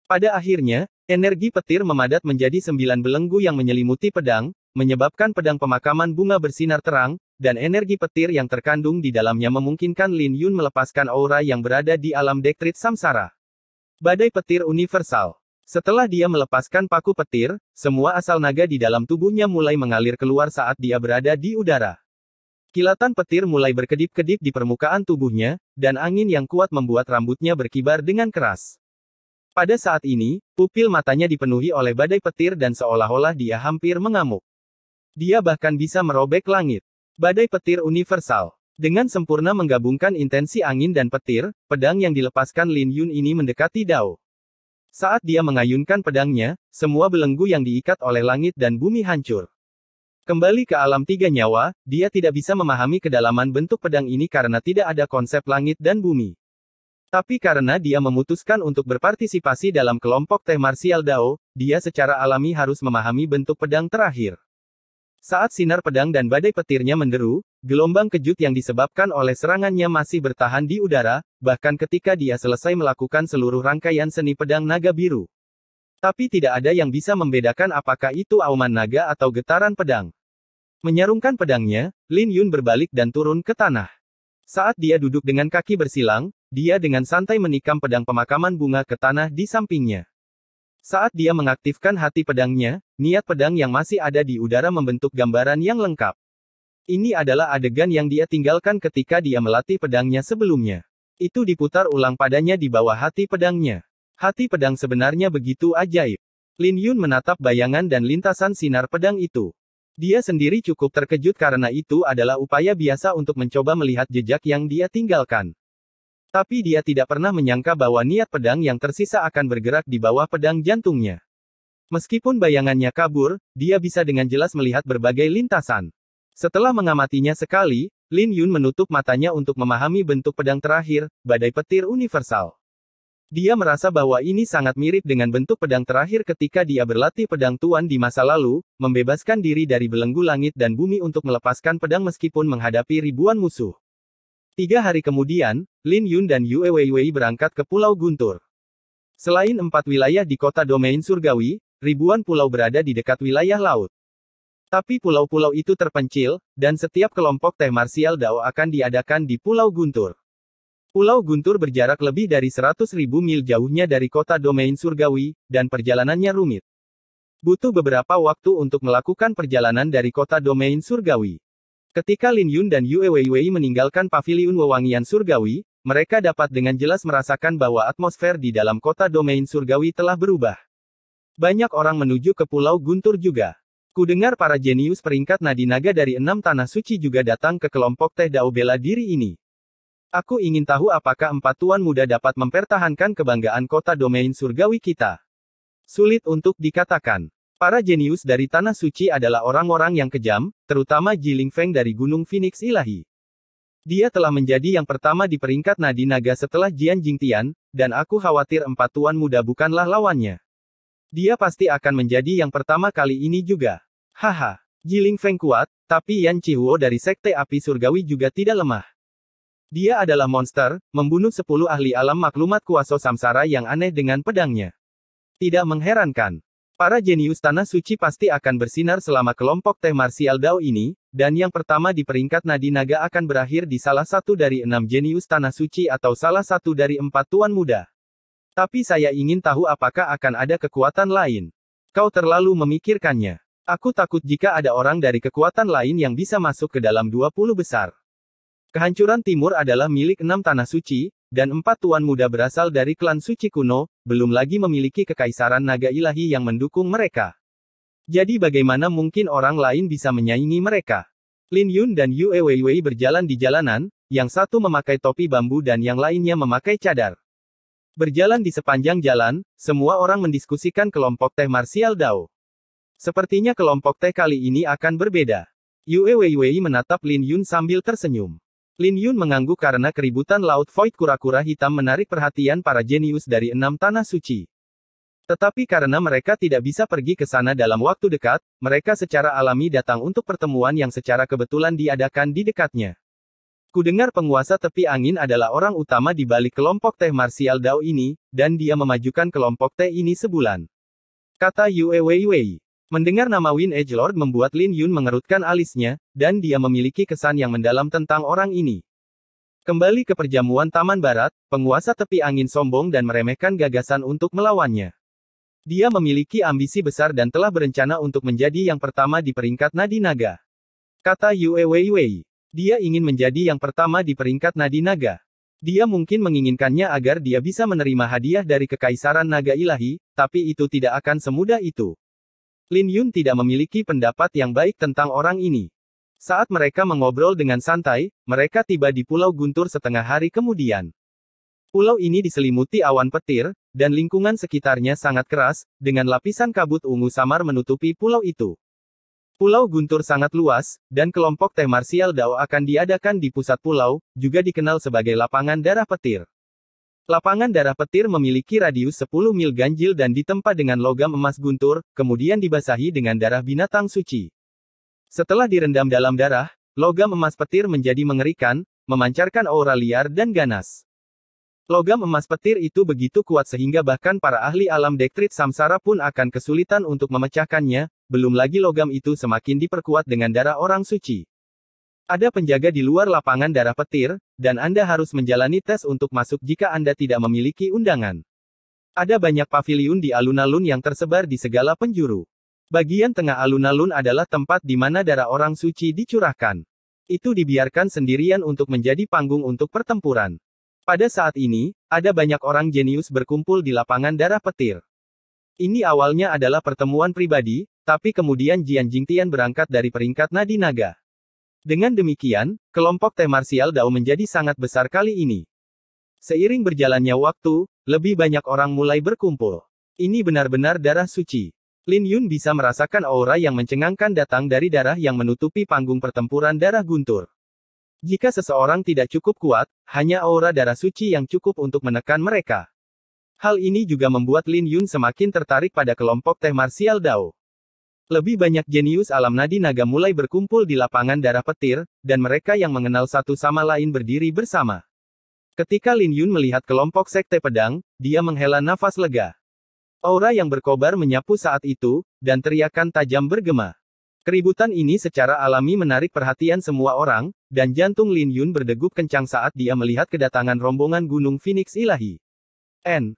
Pada akhirnya, energi petir memadat menjadi sembilan belenggu yang menyelimuti pedang, menyebabkan pedang pemakaman bunga bersinar terang, dan energi petir yang terkandung di dalamnya memungkinkan Lin Yun melepaskan aura yang berada di alam dektrit samsara. Badai petir universal. Setelah dia melepaskan paku petir, semua asal naga di dalam tubuhnya mulai mengalir keluar saat dia berada di udara. Kilatan petir mulai berkedip-kedip di permukaan tubuhnya, dan angin yang kuat membuat rambutnya berkibar dengan keras. Pada saat ini, pupil matanya dipenuhi oleh badai petir dan seolah-olah dia hampir mengamuk. Dia bahkan bisa merobek langit. Badai petir universal. Dengan sempurna menggabungkan intensi angin dan petir, pedang yang dilepaskan Lin Yun ini mendekati Dao. Saat dia mengayunkan pedangnya, semua belenggu yang diikat oleh langit dan bumi hancur. Kembali ke alam tiga nyawa, dia tidak bisa memahami kedalaman bentuk pedang ini karena tidak ada konsep langit dan bumi. Tapi karena dia memutuskan untuk berpartisipasi dalam kelompok teh martial Dao, dia secara alami harus memahami bentuk pedang terakhir. Saat sinar pedang dan badai petirnya menderu, gelombang kejut yang disebabkan oleh serangannya masih bertahan di udara, bahkan ketika dia selesai melakukan seluruh rangkaian seni pedang naga biru. Tapi tidak ada yang bisa membedakan apakah itu auman naga atau getaran pedang. Menyarungkan pedangnya, Lin Yun berbalik dan turun ke tanah. Saat dia duduk dengan kaki bersilang, dia dengan santai menikam pedang pemakaman bunga ke tanah di sampingnya. Saat dia mengaktifkan hati pedangnya, niat pedang yang masih ada di udara membentuk gambaran yang lengkap. Ini adalah adegan yang dia tinggalkan ketika dia melatih pedangnya sebelumnya. Itu diputar ulang padanya di bawah hati pedangnya. Hati pedang sebenarnya begitu ajaib. Lin Yun menatap bayangan dan lintasan sinar pedang itu. Dia sendiri cukup terkejut karena itu adalah upaya biasa untuk mencoba melihat jejak yang dia tinggalkan. Tapi dia tidak pernah menyangka bahwa niat pedang yang tersisa akan bergerak di bawah pedang jantungnya. Meskipun bayangannya kabur, dia bisa dengan jelas melihat berbagai lintasan. Setelah mengamatinya sekali, Lin Yun menutup matanya untuk memahami bentuk pedang terakhir, badai petir universal. Dia merasa bahwa ini sangat mirip dengan bentuk pedang terakhir ketika dia berlatih pedang tuan di masa lalu, membebaskan diri dari belenggu langit dan bumi untuk melepaskan pedang meskipun menghadapi ribuan musuh. Tiga hari kemudian, Lin Yun dan Yue Wei berangkat ke Pulau Guntur. Selain empat wilayah di kota domain surgawi, ribuan pulau berada di dekat wilayah laut. Tapi pulau-pulau itu terpencil, dan setiap kelompok teh marsial Dao akan diadakan di Pulau Guntur. Pulau Guntur berjarak lebih dari 100.000 mil jauhnya dari kota domain surgawi, dan perjalanannya rumit. Butuh beberapa waktu untuk melakukan perjalanan dari kota domain surgawi. Ketika Lin Yun dan Yue Weiwei meninggalkan paviliun wewangian surgawi, mereka dapat dengan jelas merasakan bahwa atmosfer di dalam kota domain surgawi telah berubah. Banyak orang menuju ke Pulau Guntur juga. Kudengar para jenius peringkat nadi naga dari enam tanah suci juga datang ke kelompok teh dao bela diri ini. Aku ingin tahu apakah empat tuan muda dapat mempertahankan kebanggaan kota domain surgawi kita. Sulit untuk dikatakan. Para jenius dari Tanah Suci adalah orang-orang yang kejam, terutama Ji Feng dari Gunung Phoenix Ilahi. Dia telah menjadi yang pertama di peringkat nadi naga setelah Jian Jingtian, dan aku khawatir empat tuan muda bukanlah lawannya. Dia pasti akan menjadi yang pertama kali ini juga. Haha, Ji Feng kuat, tapi Yan Chihuo dari Sekte Api Surgawi juga tidak lemah. Dia adalah monster, membunuh sepuluh ahli alam maklumat kuasa samsara yang aneh dengan pedangnya. Tidak mengherankan, Para jenius Tanah Suci pasti akan bersinar selama kelompok teh Martial Dao ini, dan yang pertama di peringkat Nadi Naga akan berakhir di salah satu dari enam jenius Tanah Suci atau salah satu dari empat tuan muda. Tapi saya ingin tahu apakah akan ada kekuatan lain. Kau terlalu memikirkannya. Aku takut jika ada orang dari kekuatan lain yang bisa masuk ke dalam 20 besar. Kehancuran timur adalah milik enam tanah suci, dan empat tuan muda berasal dari klan suci kuno, belum lagi memiliki kekaisaran naga ilahi yang mendukung mereka. Jadi bagaimana mungkin orang lain bisa menyaingi mereka? Lin Yun dan Yue Weiwei berjalan di jalanan, yang satu memakai topi bambu dan yang lainnya memakai cadar. Berjalan di sepanjang jalan, semua orang mendiskusikan kelompok teh Martial Dao. Sepertinya kelompok teh kali ini akan berbeda. Yue Weiwei menatap Lin Yun sambil tersenyum. Lin Yun mengangguk karena keributan laut void kura-kura hitam menarik perhatian para jenius dari enam tanah suci. Tetapi karena mereka tidak bisa pergi ke sana dalam waktu dekat, mereka secara alami datang untuk pertemuan yang secara kebetulan diadakan di dekatnya. Kudengar penguasa tepi angin adalah orang utama di balik kelompok teh Martial Dao ini, dan dia memajukan kelompok teh ini sebulan. Kata Yue Weiwei. Mendengar nama Win Edge Lord membuat Lin Yun mengerutkan alisnya, dan dia memiliki kesan yang mendalam tentang orang ini. Kembali ke perjamuan Taman Barat, penguasa tepi angin sombong dan meremehkan gagasan untuk melawannya. Dia memiliki ambisi besar dan telah berencana untuk menjadi yang pertama di peringkat Nadi Naga. Kata Yue Wei Wei. Dia ingin menjadi yang pertama di peringkat Nadi Naga. Dia mungkin menginginkannya agar dia bisa menerima hadiah dari Kekaisaran Naga Ilahi, tapi itu tidak akan semudah itu. Lin Yun tidak memiliki pendapat yang baik tentang orang ini. Saat mereka mengobrol dengan santai, mereka tiba di Pulau Guntur setengah hari kemudian. Pulau ini diselimuti awan petir, dan lingkungan sekitarnya sangat keras, dengan lapisan kabut ungu samar menutupi pulau itu. Pulau Guntur sangat luas, dan kelompok teh marsial Dao akan diadakan di pusat pulau, juga dikenal sebagai lapangan darah petir. Lapangan darah petir memiliki radius 10 mil ganjil dan ditempa dengan logam emas guntur, kemudian dibasahi dengan darah binatang suci. Setelah direndam dalam darah, logam emas petir menjadi mengerikan, memancarkan aura liar dan ganas. Logam emas petir itu begitu kuat sehingga bahkan para ahli alam dektrit samsara pun akan kesulitan untuk memecahkannya, belum lagi logam itu semakin diperkuat dengan darah orang suci. Ada penjaga di luar lapangan darah petir, dan Anda harus menjalani tes untuk masuk jika Anda tidak memiliki undangan. Ada banyak pavilion di alun-alun yang tersebar di segala penjuru. Bagian tengah alun-alun adalah tempat di mana darah orang suci dicurahkan. Itu dibiarkan sendirian untuk menjadi panggung untuk pertempuran. Pada saat ini, ada banyak orang jenius berkumpul di lapangan darah petir. Ini awalnya adalah pertemuan pribadi, tapi kemudian Jian Jingtian berangkat dari peringkat nadi naga. Dengan demikian, kelompok teh Dao menjadi sangat besar kali ini. Seiring berjalannya waktu, lebih banyak orang mulai berkumpul. Ini benar-benar darah suci. Lin Yun bisa merasakan aura yang mencengangkan datang dari darah yang menutupi panggung pertempuran darah guntur. Jika seseorang tidak cukup kuat, hanya aura darah suci yang cukup untuk menekan mereka. Hal ini juga membuat Lin Yun semakin tertarik pada kelompok teh Martial Dao. Lebih banyak jenius alam nadi naga mulai berkumpul di lapangan darah petir, dan mereka yang mengenal satu sama lain berdiri bersama. Ketika Lin Yun melihat kelompok sekte pedang, dia menghela nafas lega. Aura yang berkobar menyapu saat itu, dan teriakan tajam bergema. Keributan ini secara alami menarik perhatian semua orang, dan jantung Lin Yun berdegup kencang saat dia melihat kedatangan rombongan Gunung Phoenix Ilahi. N.